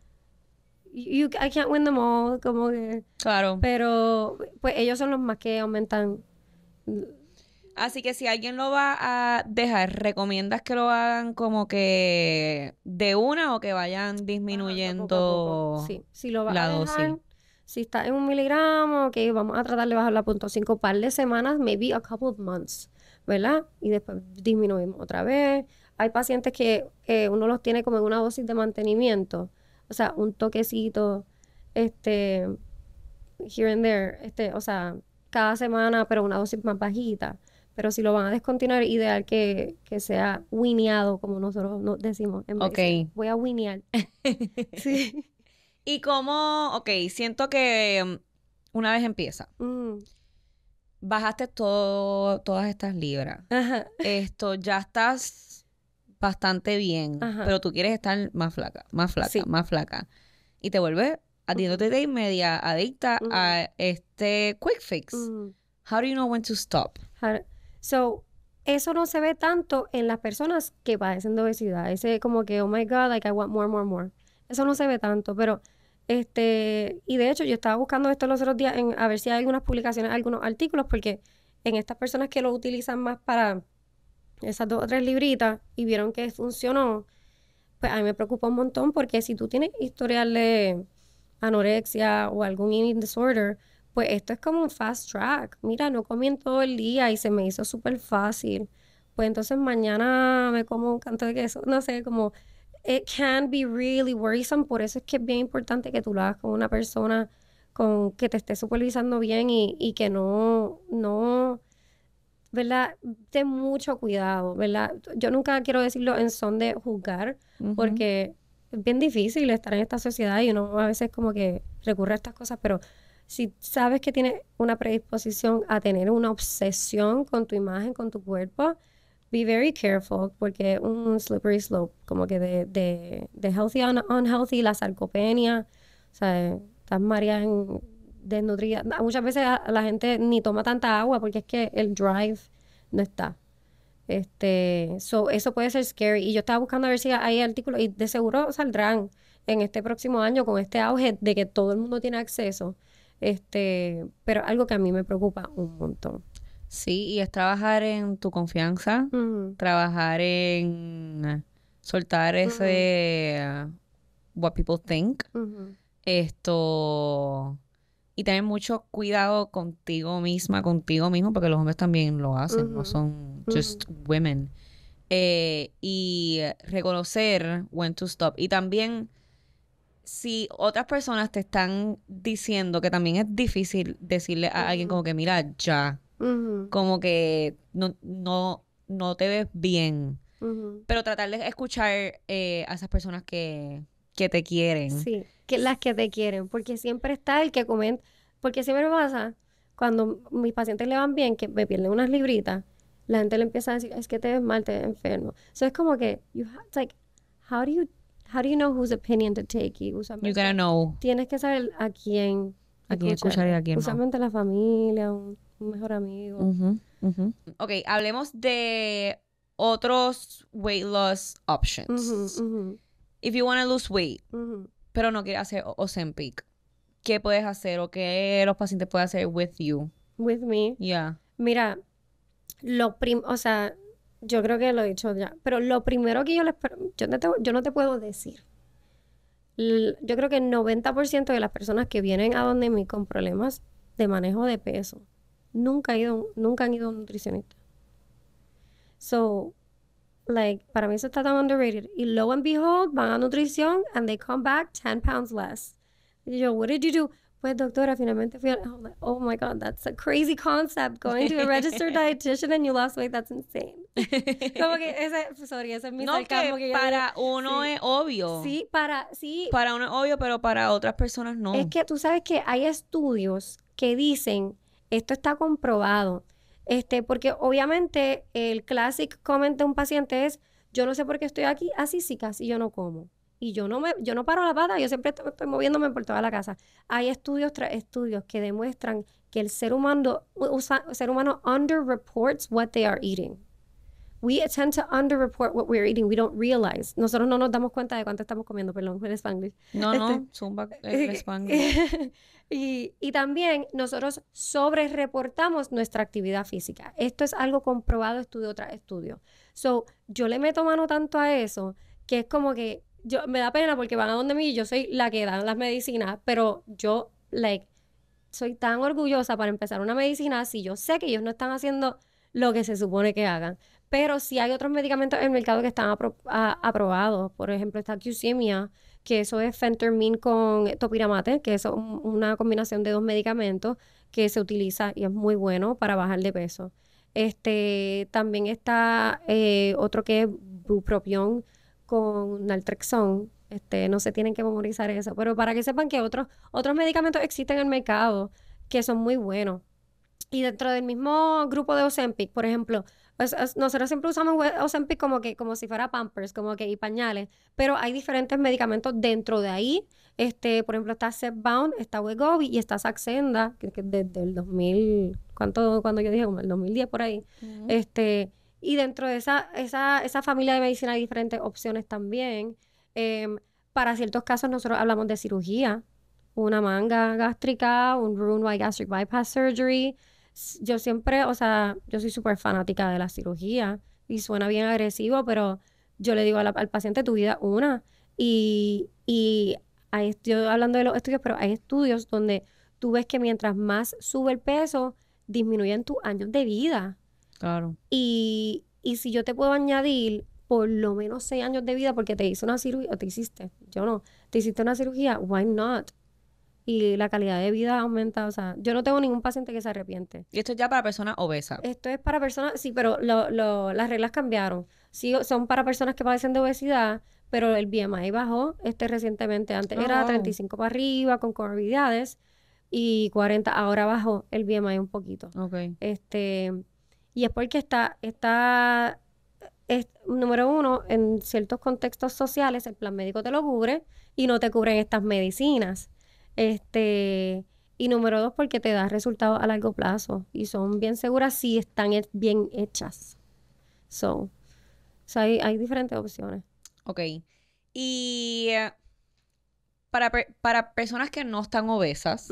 you, I can't win them all, como que... Claro. Pero, pues, ellos son los más que aumentan Así que si alguien lo va a dejar, ¿recomiendas que lo hagan como que de una o que vayan ah, disminuyendo Sí. si lo va la a dejar, dosis? Si está en un miligramo, que vamos a tratar de bajar la punto cinco par de semanas, maybe a couple of months, ¿verdad? Y después disminuimos otra vez. Hay pacientes que uno los tiene como en una dosis de mantenimiento, o sea, un toquecito, este, here and there, este, o sea, cada semana, pero una dosis más bajita. Pero si lo van a descontinuar, ideal que, que sea wineado, como nosotros decimos. En ok. Voy a winear. sí. Y como, ok, siento que mm, una vez empieza, mm. bajaste todo, todas estas libras. Esto, ya estás bastante bien, pero tú quieres estar más flaca, más flaca, más flaca. Y te vuelves atiéndote de media adicta a este quick fix. Mm. How do you know when to stop? So, eso no se ve tanto en las personas que padecen de obesidad. Ese como que, oh my God, like I want more, more, more. Eso no se ve tanto, pero este, y de hecho yo estaba buscando esto los otros días a ver si hay algunas publicaciones, algunos artículos, porque en estas personas que lo utilizan más para esas dos o tres libritas y vieron que funcionó, pues a mí me preocupa un montón porque si tú tienes historial de anorexia o algún eating disorder, pues esto es como un fast track. Mira, no comí en todo el día y se me hizo súper fácil. Pues entonces mañana me como un canto de queso, no sé, como it can be really worrisome. Por eso es que es bien importante que tú lo hagas con una persona con que te esté supervisando bien y, que no, no, ¿verdad? ...ten mucho cuidado, ¿verdad? Yo nunca quiero decirlo en son de juzgar, porque es bien difícil estar en esta sociedad y uno a veces como que recurre a estas cosas, pero si sabes que tienes una predisposición a tener una obsesión con tu imagen, con tu cuerpo, be very careful porque es un slippery slope, como que de, de, de healthy a unhealthy, la sarcopenia, o sea, estás mareada en desnutrida. Ah, muchas veces la gente ni toma tanta agua porque es que el drive no está. Este, so, eso puede ser scary. Y yo estaba buscando a ver si hay artículos, y de seguro saldrán en este próximo año con este auge de que todo el mundo tiene acceso este, pero algo que a mí me preocupa un montón. Sí, y es trabajar en tu confianza, trabajar en soltar ese uh, what people think. Esto y tener mucho cuidado contigo misma, contigo mismo, porque los hombres también lo hacen, no son just women. Eh, y reconocer when to stop. Y también si otras personas te están diciendo que también es difícil decirle a alguien como que mira ya, como que no, no, no te ves bien, pero tratar de escuchar eh, a esas personas que, te quieren. Sí, que las que te quieren, porque siempre está el que comenta, porque siempre me pasa cuando mis pacientes le van bien, que me pierden unas libritas, la gente le empieza a decir, es que te ves mal, te ves enfermo. eso es como que, you have, like, how do you How do you know whose opinion to take? you know. Tienes que saber a quién, a escuchar. y a quién usualmente la familia, un, mejor amigo. Ok, hablemos de otros weight loss options. If you want to lose weight, pero no quieres hacer Ozempic, ¿qué puedes hacer o qué los pacientes pueden hacer with you? With me. Yeah. Mira, lo prim, o sea, yo creo que lo he dicho ya. Pero lo primero que yo les... Yo no te, yo no te puedo decir. Yo creo que el 90% de las personas que vienen a donde me con problemas de manejo de peso nunca, nunca han ido a un nutricionista. So, like, para mí eso está tan underrated. Y lo and behold, van a nutrición and they come back 10 pounds less. yo, what did you do? Pues doctora, finalmente fui a, oh my god, that's a crazy concept, going to a registered dietitian and you lost weight, that's insane. Como que sorry, ese es mi no, que, para uno es obvio. Sí, para, sí. Para uno es obvio, pero para otras personas no. Es que tú sabes que hay estudios que dicen, esto está comprobado, este, porque obviamente el classic comment de un paciente es, yo no sé por qué estoy aquí, así sí, casi yo no como. Y yo no, me, yo no paro la pata, yo siempre estoy, moviéndome por toda la casa. Hay estudios, estudios que demuestran que el ser humano, usa, ser humano underreports what they are eating. We tend to underreport what we are eating. We don't realize. Nosotros no nos damos cuenta de cuánto estamos comiendo, perdón, el spanglish. No, no, este, zumba el eh, eh, eh, spanglish. y, y también nosotros sobre reportamos nuestra actividad física. Esto es algo comprobado estudio tras estudio. So, yo le meto mano tanto a eso que es como que yo me da pena porque van a donde mí yo soy la que dan las medicinas, pero yo like soy tan orgullosa para empezar una medicina si yo sé que ellos no están haciendo lo que se supone que hagan. Pero si hay otros medicamentos en el mercado que están aprobados, por ejemplo, está Qsymia, que eso es fentermine con topiramate, que es una combinación de dos medicamentos que se utiliza y es muy bueno para bajar de peso. Este, también está eh, otro que es Bupropion, con naltrexón. Este, no se tienen que memorizar eso, pero para que sepan que otros, otros medicamentos existen en el mercado que son muy buenos. Y dentro del mismo grupo de Ozempic, por ejemplo, pues, nosotros siempre usamos Ozempic como que como si fuera Pampers, como que y pañales, pero hay diferentes medicamentos dentro de ahí. Este, por ejemplo, está Zepbound, está Wegovy y está Saxenda, que, desde el 2000, ¿cuánto cuando yo dije? Como el 2010 por ahí. Este, y dentro de esa, esa, esa familia de medicina hay diferentes opciones también. Em, para ciertos casos nosotros hablamos de cirugía, una manga gástrica, un roux en gastric bypass surgery. Yo siempre, o sea, yo soy súper fanática de la cirugía y suena bien agresivo, pero yo le digo al paciente, tu vida una. Y, y hay, yo hablando de los estudios, pero hay estudios donde tú ves que mientras más sube el peso, disminuyen tus años de vida. Claro. Y, y si yo te puedo añadir por lo menos seis años de vida porque te hice una cirugía, o te hiciste, yo no, te hiciste una cirugía, why not? Y la calidad de vida aumenta, o sea, yo no tengo ningún paciente que se arrepiente. Y esto es ya para personas obesas. Esto es para personas, sí, pero las reglas cambiaron. Sí, son para personas que padecen de obesidad, pero el BMI bajó este recientemente. Antes era 35 para arriba, con comorbilidades, y 40, ahora bajó el BMI un poquito. Ok. Este, y es porque está, está es, número uno, en ciertos contextos sociales el plan médico te lo cubre y no te cubren estas medicinas. Este, y número dos, porque te da resultados a largo plazo y son bien seguras si están bien hechas. So, hay, diferentes opciones. Ok. Y eh, para, para personas que no están obesas,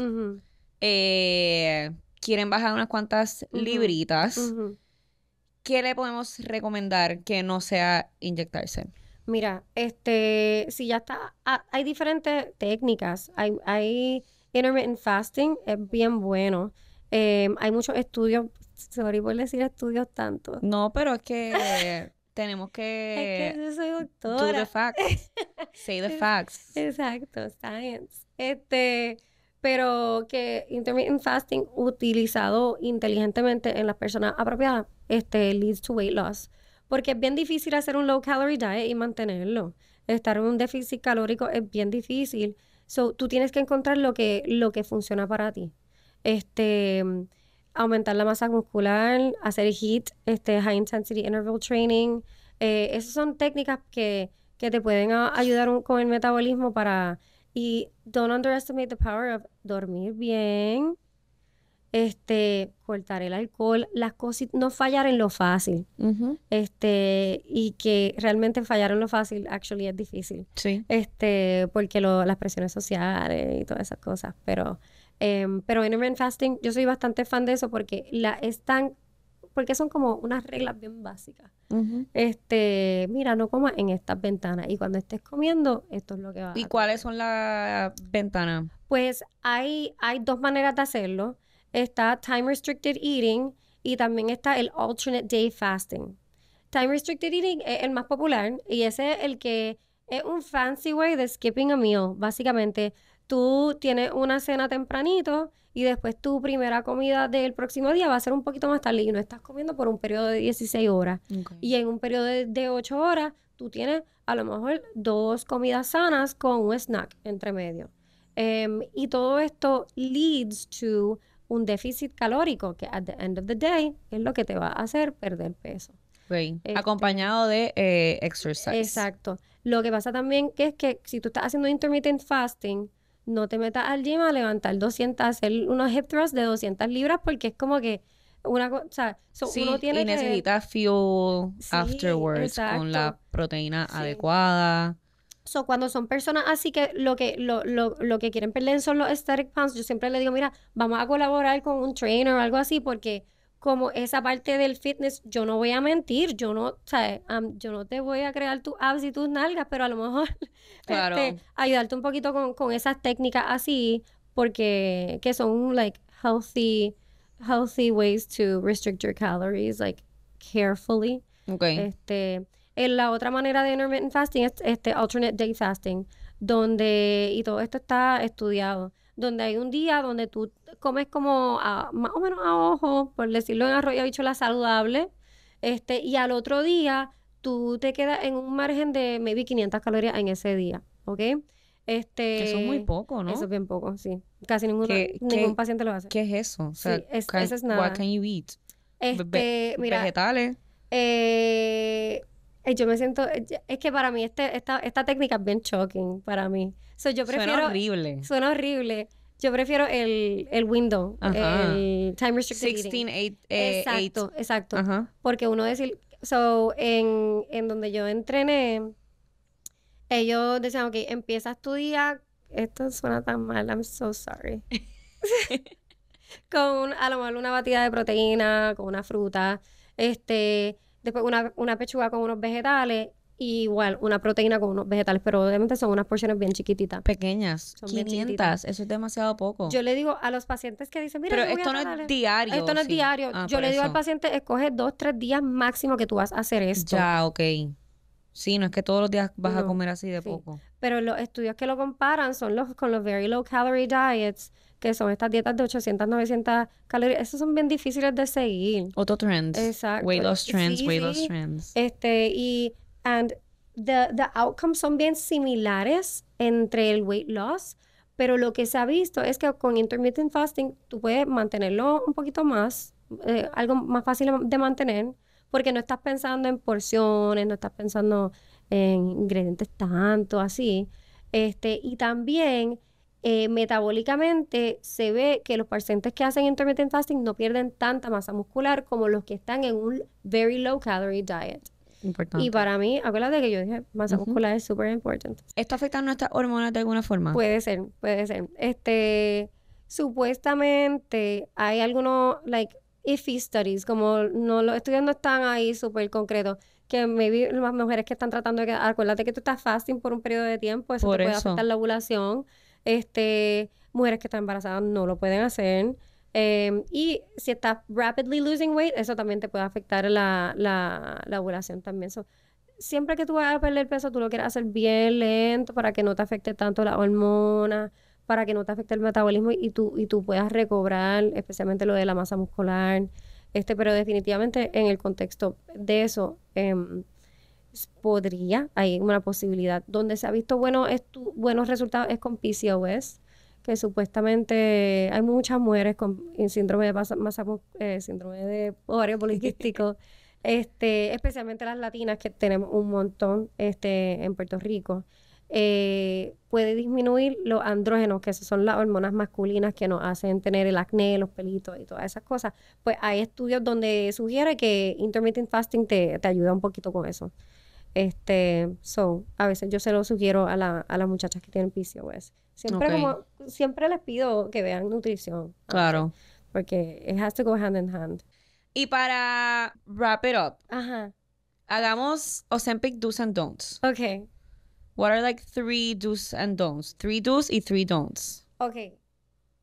quieren bajar unas cuantas libritas, ¿qué le podemos recomendar que no sea inyectarse? Mira, este, si ya está, hay diferentes técnicas. Hay, hay intermittent fasting, es bien bueno. Em, hay muchos estudios, sorry por decir estudios tanto. No, pero es que tenemos que. Es que yo soy doctora. Do the facts. Say the facts. Exacto, science. Este, pero que intermittent fasting utilizado inteligentemente en las personas apropiadas este, leads to weight loss. Porque es bien difícil hacer un low calorie diet y mantenerlo. Estar en un déficit calórico es bien difícil. So, tú tienes que encontrar lo que, lo que funciona para ti. Este, aumentar la masa muscular, hacer HIIT, este, high intensity interval training. Eh, esas son técnicas que, que te pueden ayudar con el metabolismo para y don't underestimate the power of dormir bien, este, cortar el alcohol, las cosas, no fallar en lo fácil. Este, y que realmente fallar en lo fácil actually es difícil. Sí. Este, porque las presiones sociales y todas esas cosas, pero eh, pero intermittent fasting, yo soy bastante fan de eso porque la, es tan porque son como unas reglas bien básicas. Este, mira, no comas en estas ventanas y cuando estés comiendo, esto es lo que va. a ¿Y cuáles son las ventanas? Pues hay, hay dos maneras de hacerlo. Está time restricted eating y también está el alternate day fasting. Time restricted eating es el más popular y ese es el que es un fancy way de skipping a meal, básicamente tú tienes una cena tempranito y después tu primera comida del próximo día va a ser un poquito más tarde y no estás comiendo por un periodo de 16 horas. Y en un periodo de, 8 horas, tú tienes a lo mejor dos comidas sanas con un snack entre medio. Em, y todo esto leads to un déficit calórico que at the end of the day es lo que te va a hacer perder peso. Este Acompañado de eh, exercise. Exacto. Lo que pasa también que es que si tú estás haciendo intermittent fasting, no te metas al gym a levantar 200, hacer unos hip thrusts de 200 libras porque es como que una cosa, uno tiene y necesita fuel afterwards con la proteína adecuada. So, cuando son personas así que lo que lo, lo, lo que quieren perder son los aesthetic pounds, yo siempre le digo, mira, vamos a colaborar con un trainer o algo así porque como esa parte del fitness, yo no voy a mentir, yo no, ¿sabes? yo no te voy a crear tus abs y tus nalgas, pero a lo mejor este, ayudarte un poquito con, con, esas técnicas así, porque que son like healthy, healthy ways to restrict your calories, like carefully. Este, en eh, la otra manera de intermittent fasting es este alternate day fasting, donde, y todo esto está estudiado donde hay un día donde tú comes como a, más o menos a ojo, por decirlo en arroyo la saludable, este, y al otro día tú te quedas en un margen de maybe 500 calorías en ese día, ¿ok? Este, que son muy poco, ¿no? Eso es bien poco, sí. Casi ningún paciente lo hace. ¿Qué es eso? O sí, es, eso es nada. What can you este, vegetales. Eh, yo me siento, eh, es que para mí este, esta, esta técnica es bien shocking para mí. So, yo prefiero, suena horrible. Suena horrible. Yo prefiero el, window, el time restricted 16, eh, exacto, exacto. Porque uno decir, so, en, donde yo entrené, ellos decían, ok, empiezas tu día, esto suena tan mal, I'm so sorry. con a lo mejor una batida de proteína, con una fruta, este después una, pechuga con unos vegetales igual una proteína con unos vegetales, pero obviamente son unas porciones bien chiquititas. Pequeñas, 500, eso es demasiado poco. Yo le digo a los pacientes que dicen, mira, pero esto no es diario. Esto no es diario. Ah, yo le digo al paciente, escoge dos, tres días máximo que tú vas a hacer esto. Ya, ok. Sí, no es que todos los días vas a comer así de poco. Pero los estudios que lo comparan son los con los very low calorie diets que son estas dietas de 800, 900 calorías, esos son bien difíciles de seguir. Otro trends. Exacto. Weight loss trends, weight loss trends. Este, y, and the, outcomes son bien similares entre el weight loss, pero lo que se ha visto es que con intermittent fasting tú puedes mantenerlo un poquito más, eh, algo más fácil de mantener, porque no estás pensando en porciones, no estás pensando en ingredientes tanto así. Este, y también eh, metabólicamente se ve que los pacientes que hacen intermittent fasting no pierden tanta masa muscular como los que están en un very low calorie diet. Y para mí, acuérdate que yo dije, masa muscular es súper importante. ¿Esto afecta a nuestras hormonas de alguna forma? Puede ser, puede ser. Este, supuestamente hay algunos, like, iffy studies, como no, los estudios no están ahí súper concretos, que maybe las mujeres que están tratando de quedar, acuérdate que tú estás fasting por un periodo de tiempo, eso te puede afectar la ovulación. Este, mujeres que están embarazadas no lo pueden hacer. Em, y si estás rapidly losing weight, eso también te puede afectar la, la, la ovulación también. siempre que tú vas a perder peso, tú lo quieres hacer bien lento para que no te afecte tanto la hormona para que no te afecte el metabolismo y tú, y tú puedas recobrar, especialmente lo de la masa muscular. Este, pero definitivamente en el contexto de eso, em, pues, podría, hay una posibilidad. Donde se ha visto bueno, buenos resultados es con PCOS, que supuestamente hay muchas mujeres con síndrome de, eh, síndrome de ovario poliquístico, este, especialmente las latinas que tenemos un montón este, en Puerto Rico. Eh, puede disminuir los andrógenos, que son las hormonas masculinas que nos hacen tener el acné, los pelitos y todas esas cosas. Pues hay estudios donde sugiere que intermittent fasting te, te ayuda un poquito con eso. Este, so, a veces yo se lo sugiero a, la, a las muchachas que tienen PCOS. Siempre, como, siempre les pido que vean nutrición. Claro. Porque it has to go hand in hand. Y para wrap it up, Ajá. hagamos Ozempic do's and don'ts. Ok. What are like three do's and don'ts? Three do's y three don'ts. Ok.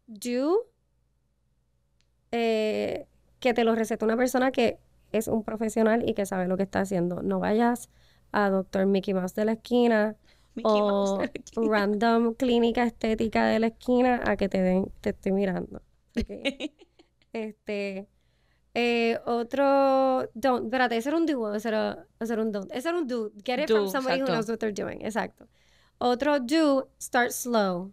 Do, eh, que te lo receta una persona que es un profesional y que sabe lo que está haciendo. No vayas a Doctor Mickey Mouse de la esquina o random clínica estética de la esquina a que te den, te estoy mirando. este, eh, otro don't, espérate, ese era un do, ese era, un don't, ese era un do, get it from somebody who knows what they're doing, exacto. Otro do, start slow.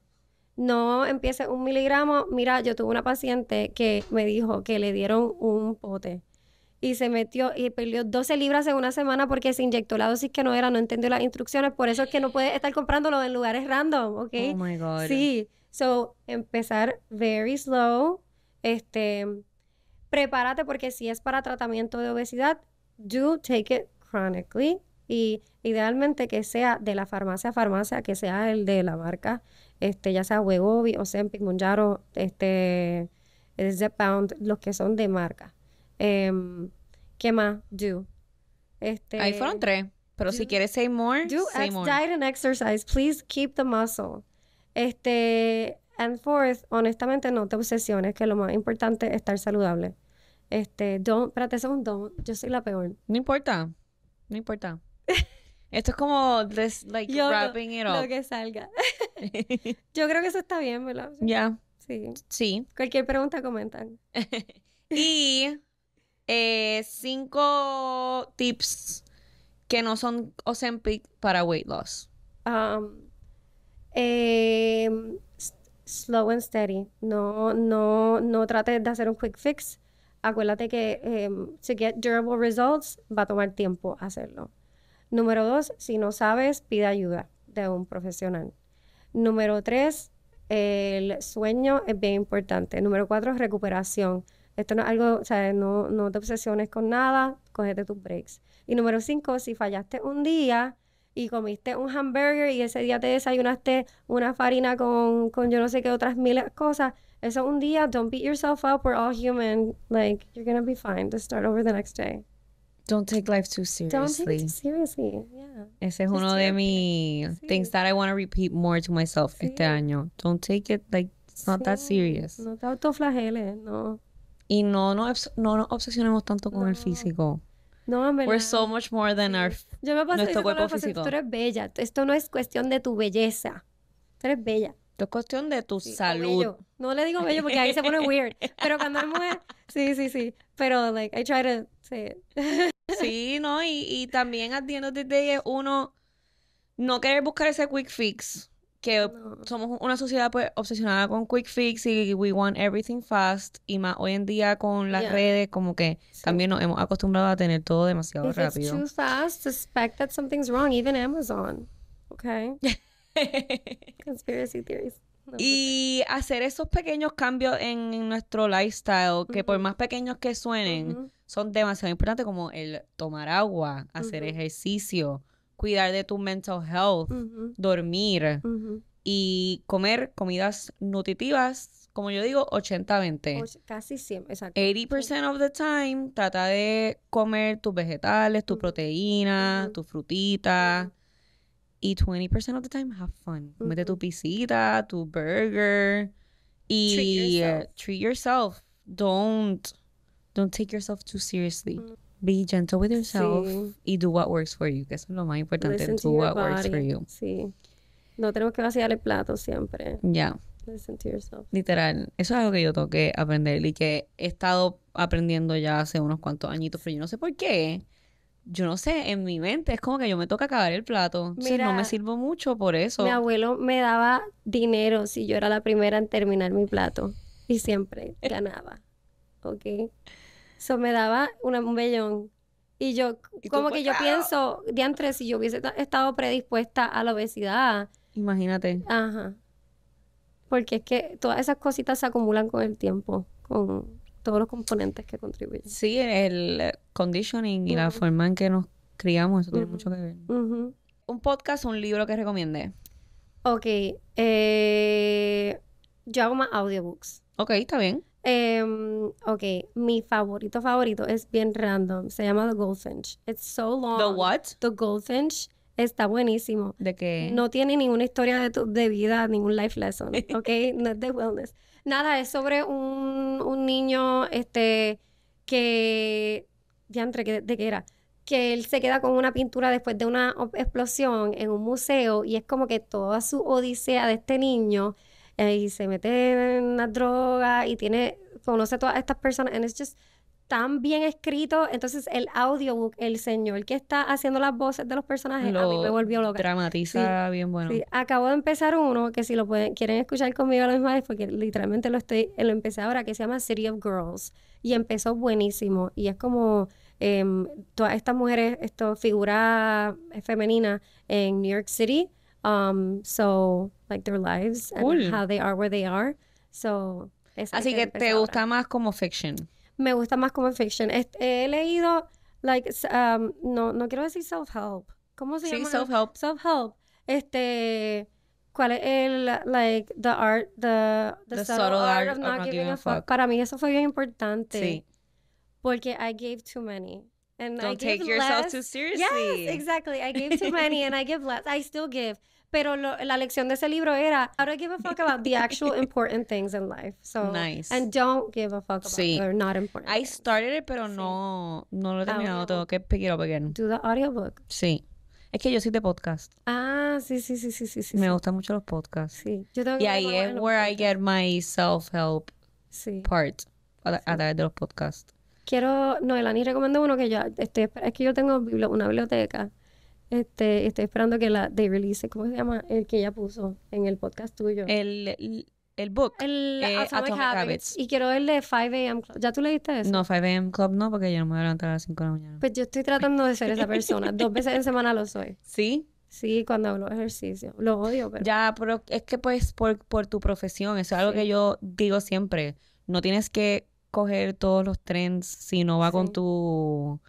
No empiece un miligramo. Mira, yo tuve una paciente que me dijo que le dieron un pote y se metió y perdió 12 libras en una semana porque se inyectó la dosis que no era, no entendió las instrucciones, por eso es que no puedes estar comprándolo en lugares random, ¿ok? Oh my God. Sí, so empezar very slow, este, prepárate porque si es para tratamiento de obesidad, do take it chronically y idealmente que sea de la farmacia a farmacia, que sea el de la marca, este, ya sea Wegovy, Ozempic, Monjaro, este, pound los que son de marca. Em, ¿Qué más? Do. Este, Ahí fueron tres. Pero si quieres say more, do say more. diet and exercise. Please keep the muscle. Este, and fourth, honestamente no te obsesiones, que lo más importante es estar saludable. Este, don't, espérate, eso un don. Yo soy la peor. No importa. No importa. Esto es como wrapping it up. que salga. Yo creo que eso está bien, ¿verdad? Ya. Sí. Sí. Cualquier pregunta comentan. y eh, cinco tips que no son Ozempic para weight loss. Um, em, slow and steady. No, no, no trates de hacer un quick fix. Acuérdate que to em, get durable results va a tomar tiempo hacerlo. Número dos, si no sabes, pide ayuda de un profesional. Número tres, el sueño es bien importante. Número cuatro, recuperación. Esto no es algo, o sea, no, no te obsesiones con nada, cógete tus breaks. Y número cinco, si fallaste un día y comiste un hamburger y ese día te desayunaste una farina con, con yo no sé qué otras mil cosas, eso un día, don't beat yourself up, we're all human, like, you're gonna be fine, just start over the next day. Don't take life too seriously. Don't take it too seriously. Yeah. Ese es uno de mis things that I want to repeat more to myself este año. Don't take it like it's not that serious. No te autoflageles, no y no nos, no obsesionemos tanto con el físico. No, en verdad. We're so much more than our Yo me nuestro cuerpo físico. Tú eres bella. Esto no es cuestión de tu belleza. Tú eres bella. Esto es cuestión de tu salud. salud. No le digo bello porque ahí se pone weird. Pero cuando es mujer, sí, sí, sí. Pero, like, I try to say it. sí, no, y, y también at the end of the day, uno no querer buscar ese quick fix que somos una sociedad pues obsesionada con quick fix y we want everything fast y más hoy en día con las redes como que también nos hemos acostumbrado a tener todo demasiado rápido. suspect that something's wrong, even Amazon. Okay. Conspiracy theories. y hacer esos pequeños cambios en nuestro lifestyle, que por mm-hmm. más pequeños que suenen, mm-hmm. son demasiado importantes, como el tomar agua, hacer mm-hmm. ejercicio, cuidar de tu mental health, dormir y comer comidas nutritivas, como yo digo, 80-20. Casi siempre, exacto. 80% of the time trata de comer tus vegetales, tu proteína, tu frutita. tus frutitas. Y 20% of the time, have fun. Mete tu pisita, tu burger. Y treat yourself. Eh, treat yourself. Don't, don't take yourself too seriously. Mm. Be gentle with yourself y do what works for you, que eso es lo más importante. do what works for you. Sí. No tenemos que vaciar el plato siempre. Ya. Yeah. Listen to yourself. Literal. Eso es algo que yo tengo aprender y que he estado aprendiendo ya hace unos cuantos añitos, pero yo no sé por qué. Yo no sé, en mi mente es como que yo me toca acabar el plato. Sí, no me sirvo mucho por eso. Mi abuelo me daba dinero si yo era la primera en terminar mi plato. Y siempre ganaba. ¿Ok? Eso me daba un vellón. Y yo, como que pues, yo ah. pienso, de entre si yo hubiese estado predispuesta a la obesidad. Imagínate. Ajá. Porque es que todas esas cositas se acumulan con el tiempo, con todos los componentes que contribuyen. Sí, el conditioning y la forma en que nos criamos, eso tiene mucho que ver. ¿Un podcast o un libro que recomiende? Ok. Eh, yo hago más audiobooks. Ok, está bien. Em, ok, mi favorito favorito es bien random. Se llama The Goldfinch. It's so long. The what? The Goldfinch. Está buenísimo. ¿De qué? No tiene ninguna historia de, tu, de vida, ningún life lesson, ¿ok? no es de wellness. Nada, es sobre un, un niño este, que... Diantre, ¿de, ¿de qué era? que él se queda con una pintura después de una explosión en un museo y es como que toda su odisea de este niño y se mete en una droga y tiene, conoce a todas estas personas. es just tan bien escrito. Entonces, el audiobook, el señor que está haciendo las voces de los personajes, a mí me volvió loca. Dramatiza bien bueno. Sí. Acabo de empezar uno que si lo pueden, quieren escuchar conmigo a la misma vez, porque literalmente lo estoy, lo empecé ahora, que se llama City of Girls. Y empezó buenísimo. Y es como em, todas estas mujeres, esto, figuras femeninas en New York City. Um, so like their lives and cool. how they are where they are. So, esa, Así que te gusta más como fiction. Me gusta más como fiction. He, leído like um, no no quiero decir self help. ¿Cómo se sí, llama? self help. Self help. Este cuál es el like the art the the, the subtle, subtle art, art, of not, giving, giving a fuck. fuck. Para mí eso fue bien importante. Sí. Porque I gave too many. And Don't I take yourself less. too seriously. Yes, exactly. I gave too many and I give less. I still give. Pero lo, la lección de ese libro era, how to give a fuck about the actual important things in life. So, nice. And don't give a fuck about sí. are not important. I started it, pero no, no lo he terminado todo. Que up again Do the audiobook. Sí. Es que yo soy de podcast. Ah, sí, sí, sí, sí, sí. sí Me gustan mucho los podcasts. Sí. y ahí es where I get my self-help part a, a, través de los podcasts. Quiero, no, Elani, recomiendo uno que ya estoy es que yo tengo una biblioteca este, estoy esperando que la de release, ¿cómo se llama? El que ella puso en el podcast tuyo. El, el book. El eh, Atomic, Y quiero el 5 a.m. Club. ¿Ya tú leíste eso? No, 5 a.m. Club no, porque yo no me voy a levantar a las 5 de la mañana. Pues yo estoy tratando de ser esa persona. Dos veces en semana lo soy. ¿Sí? Sí, cuando hablo de ejercicio. Lo odio, pero... Ya, pero es que pues por, por tu profesión. Eso es algo que yo digo siempre. No tienes que coger todos los trends si no va con tu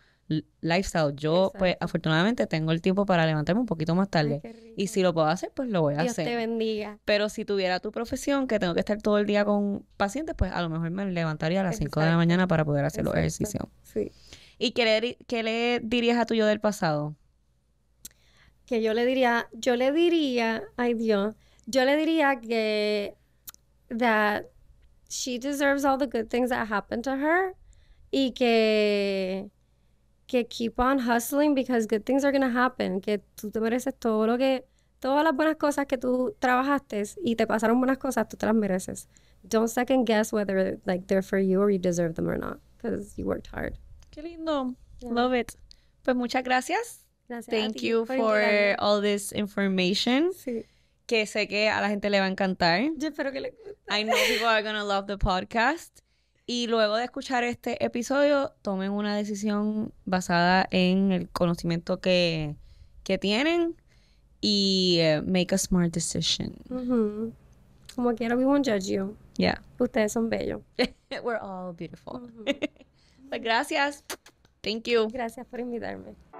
lifestyle. Yo, pues, afortunadamente tengo el tiempo para levantarme un poquito más tarde. y si lo puedo hacer, pues lo voy a hacer. Dios te bendiga. Pero si tuviera tu profesión, que tengo que estar todo el día con pacientes, pues a lo mejor me levantaría a las 5 de la mañana para poder hacer los ejercicios. Sí. ¿Y qué le, qué le dirías a tu yo del pasado? Que yo le diría, yo le diría, ay Dios, yo le diría que that she deserves all the good things that happened to her y que que keep on hustling because good things are going to happen, que tú te mereces todo lo que, todas las buenas cosas que tú trabajaste y te pasaron buenas cosas, tú te las mereces. Don't second guess whether like they're for you or you deserve them or not, because you worked hard. Qué lindo. Love it. Pues muchas gracias. gracias Thank you for, all this information. Sí. Que sé que a la gente le va a encantar. Yo espero que le I know people are going to love the podcast. Y luego de escuchar este episodio, tomen una decisión basada en el conocimiento que, que tienen y eh, make a smart decision. Como quiera, we won't judge you. Yeah. Ustedes son bellos. We're all beautiful. Pues gracias. Thank you. Gracias por invitarme.